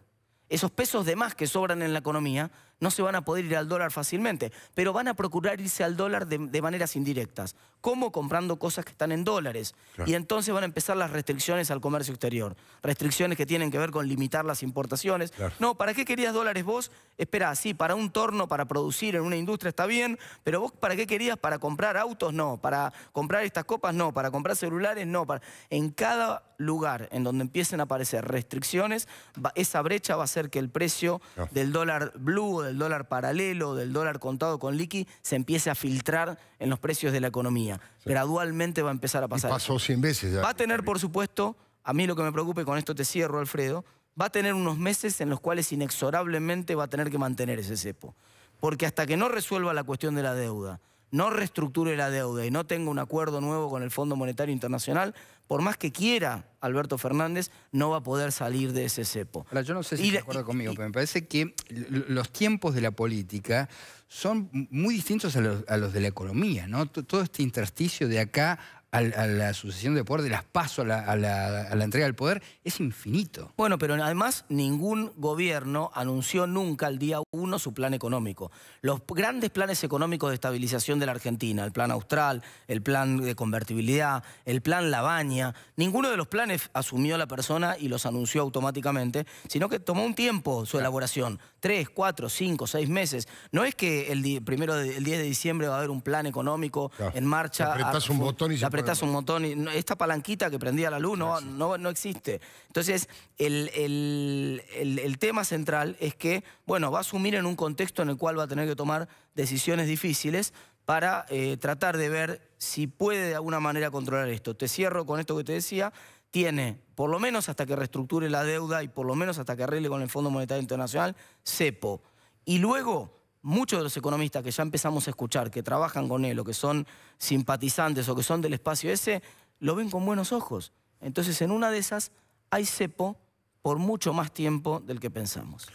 Esos pesos de más que sobran en la economía no se van a poder ir al dólar fácilmente, pero van a procurar irse al dólar de, maneras indirectas. ...como Comprando cosas que están en dólares. Y entonces van a empezar las restricciones al comercio exterior. Restricciones que tienen que ver con limitar las importaciones. No, ¿para qué querías dólares vos? Espera, sí, para un torno, para producir en una industria está bien, pero vos ¿para qué querías? ¿Para comprar autos? No. ¿Para comprar estas copas? No. ¿Para comprar celulares? No. Para... En cada lugar en donde empiecen a aparecer restricciones, esa brecha va a hacer que el precio del dólar blue del dólar paralelo, del dólar contado con liqui, se empiece a filtrar en los precios de la economía. Gradualmente va a empezar a pasar. Y pasó 100 veces ya. Va a tener, por supuesto, a mí lo que me preocupe... y con esto te cierro, Alfredo, va a tener unos meses en los cuales inexorablemente va a tener que mantener ese cepo. Porque hasta que no resuelva la cuestión de la deuda, no reestructure la deuda y no tenga un acuerdo nuevo con el Fondo Monetario Internacional, por más que quiera Alberto Fernández, no va a poder salir de ese cepo. yo no sé si de acuerdo conmigo, pero me parece que los tiempos de la política son muy distintos a los, de la economía, ¿no? Todo este intersticio de acá a, la sucesión de poder, de las pasos a la, entrega del poder, es infinito. Bueno, pero además ningún gobierno anunció nunca al día uno su plan económico. Los grandes planes económicos de estabilización de la Argentina, el plan austral, el plan de convertibilidad, el plan Labaña, ninguno de los planes asumió la persona y los anunció automáticamente, sino que tomó un tiempo su elaboración, tres, cuatro, cinco, seis meses. No es que el primero, el 10 de diciembre va a haber un plan económico en marcha. Apretás un botón y se un montón. Y esta palanquita que prendía la luz no, no, existe. Entonces, el, tema central es que, bueno, va a asumir en un contexto en el cual va a tener que tomar decisiones difíciles para eh, tratar de ver si puede de alguna manera controlar esto. Te cierro con esto que te decía. Tiene, por lo menos hasta que reestructure la deuda y por lo menos hasta que arregle con el Fondo Monetario Internacional, CEPO. Y luego muchos de los economistas que ya empezamos a escuchar, que trabajan con él o que son simpatizantes o que son del espacio ese, lo ven con buenos ojos. Entonces, en una de esas hay cepo por mucho más tiempo del que pensamos.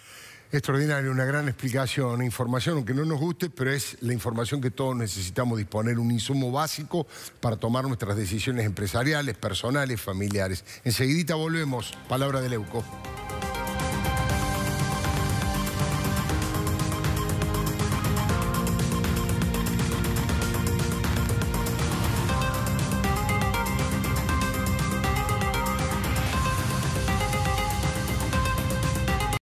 Extraordinario, una gran explicación, información, aunque no nos guste, pero es la información que todos necesitamos disponer, un insumo básico para tomar nuestras decisiones empresariales, personales, familiares. Enseguidita volvemos. Palabra de Leuco.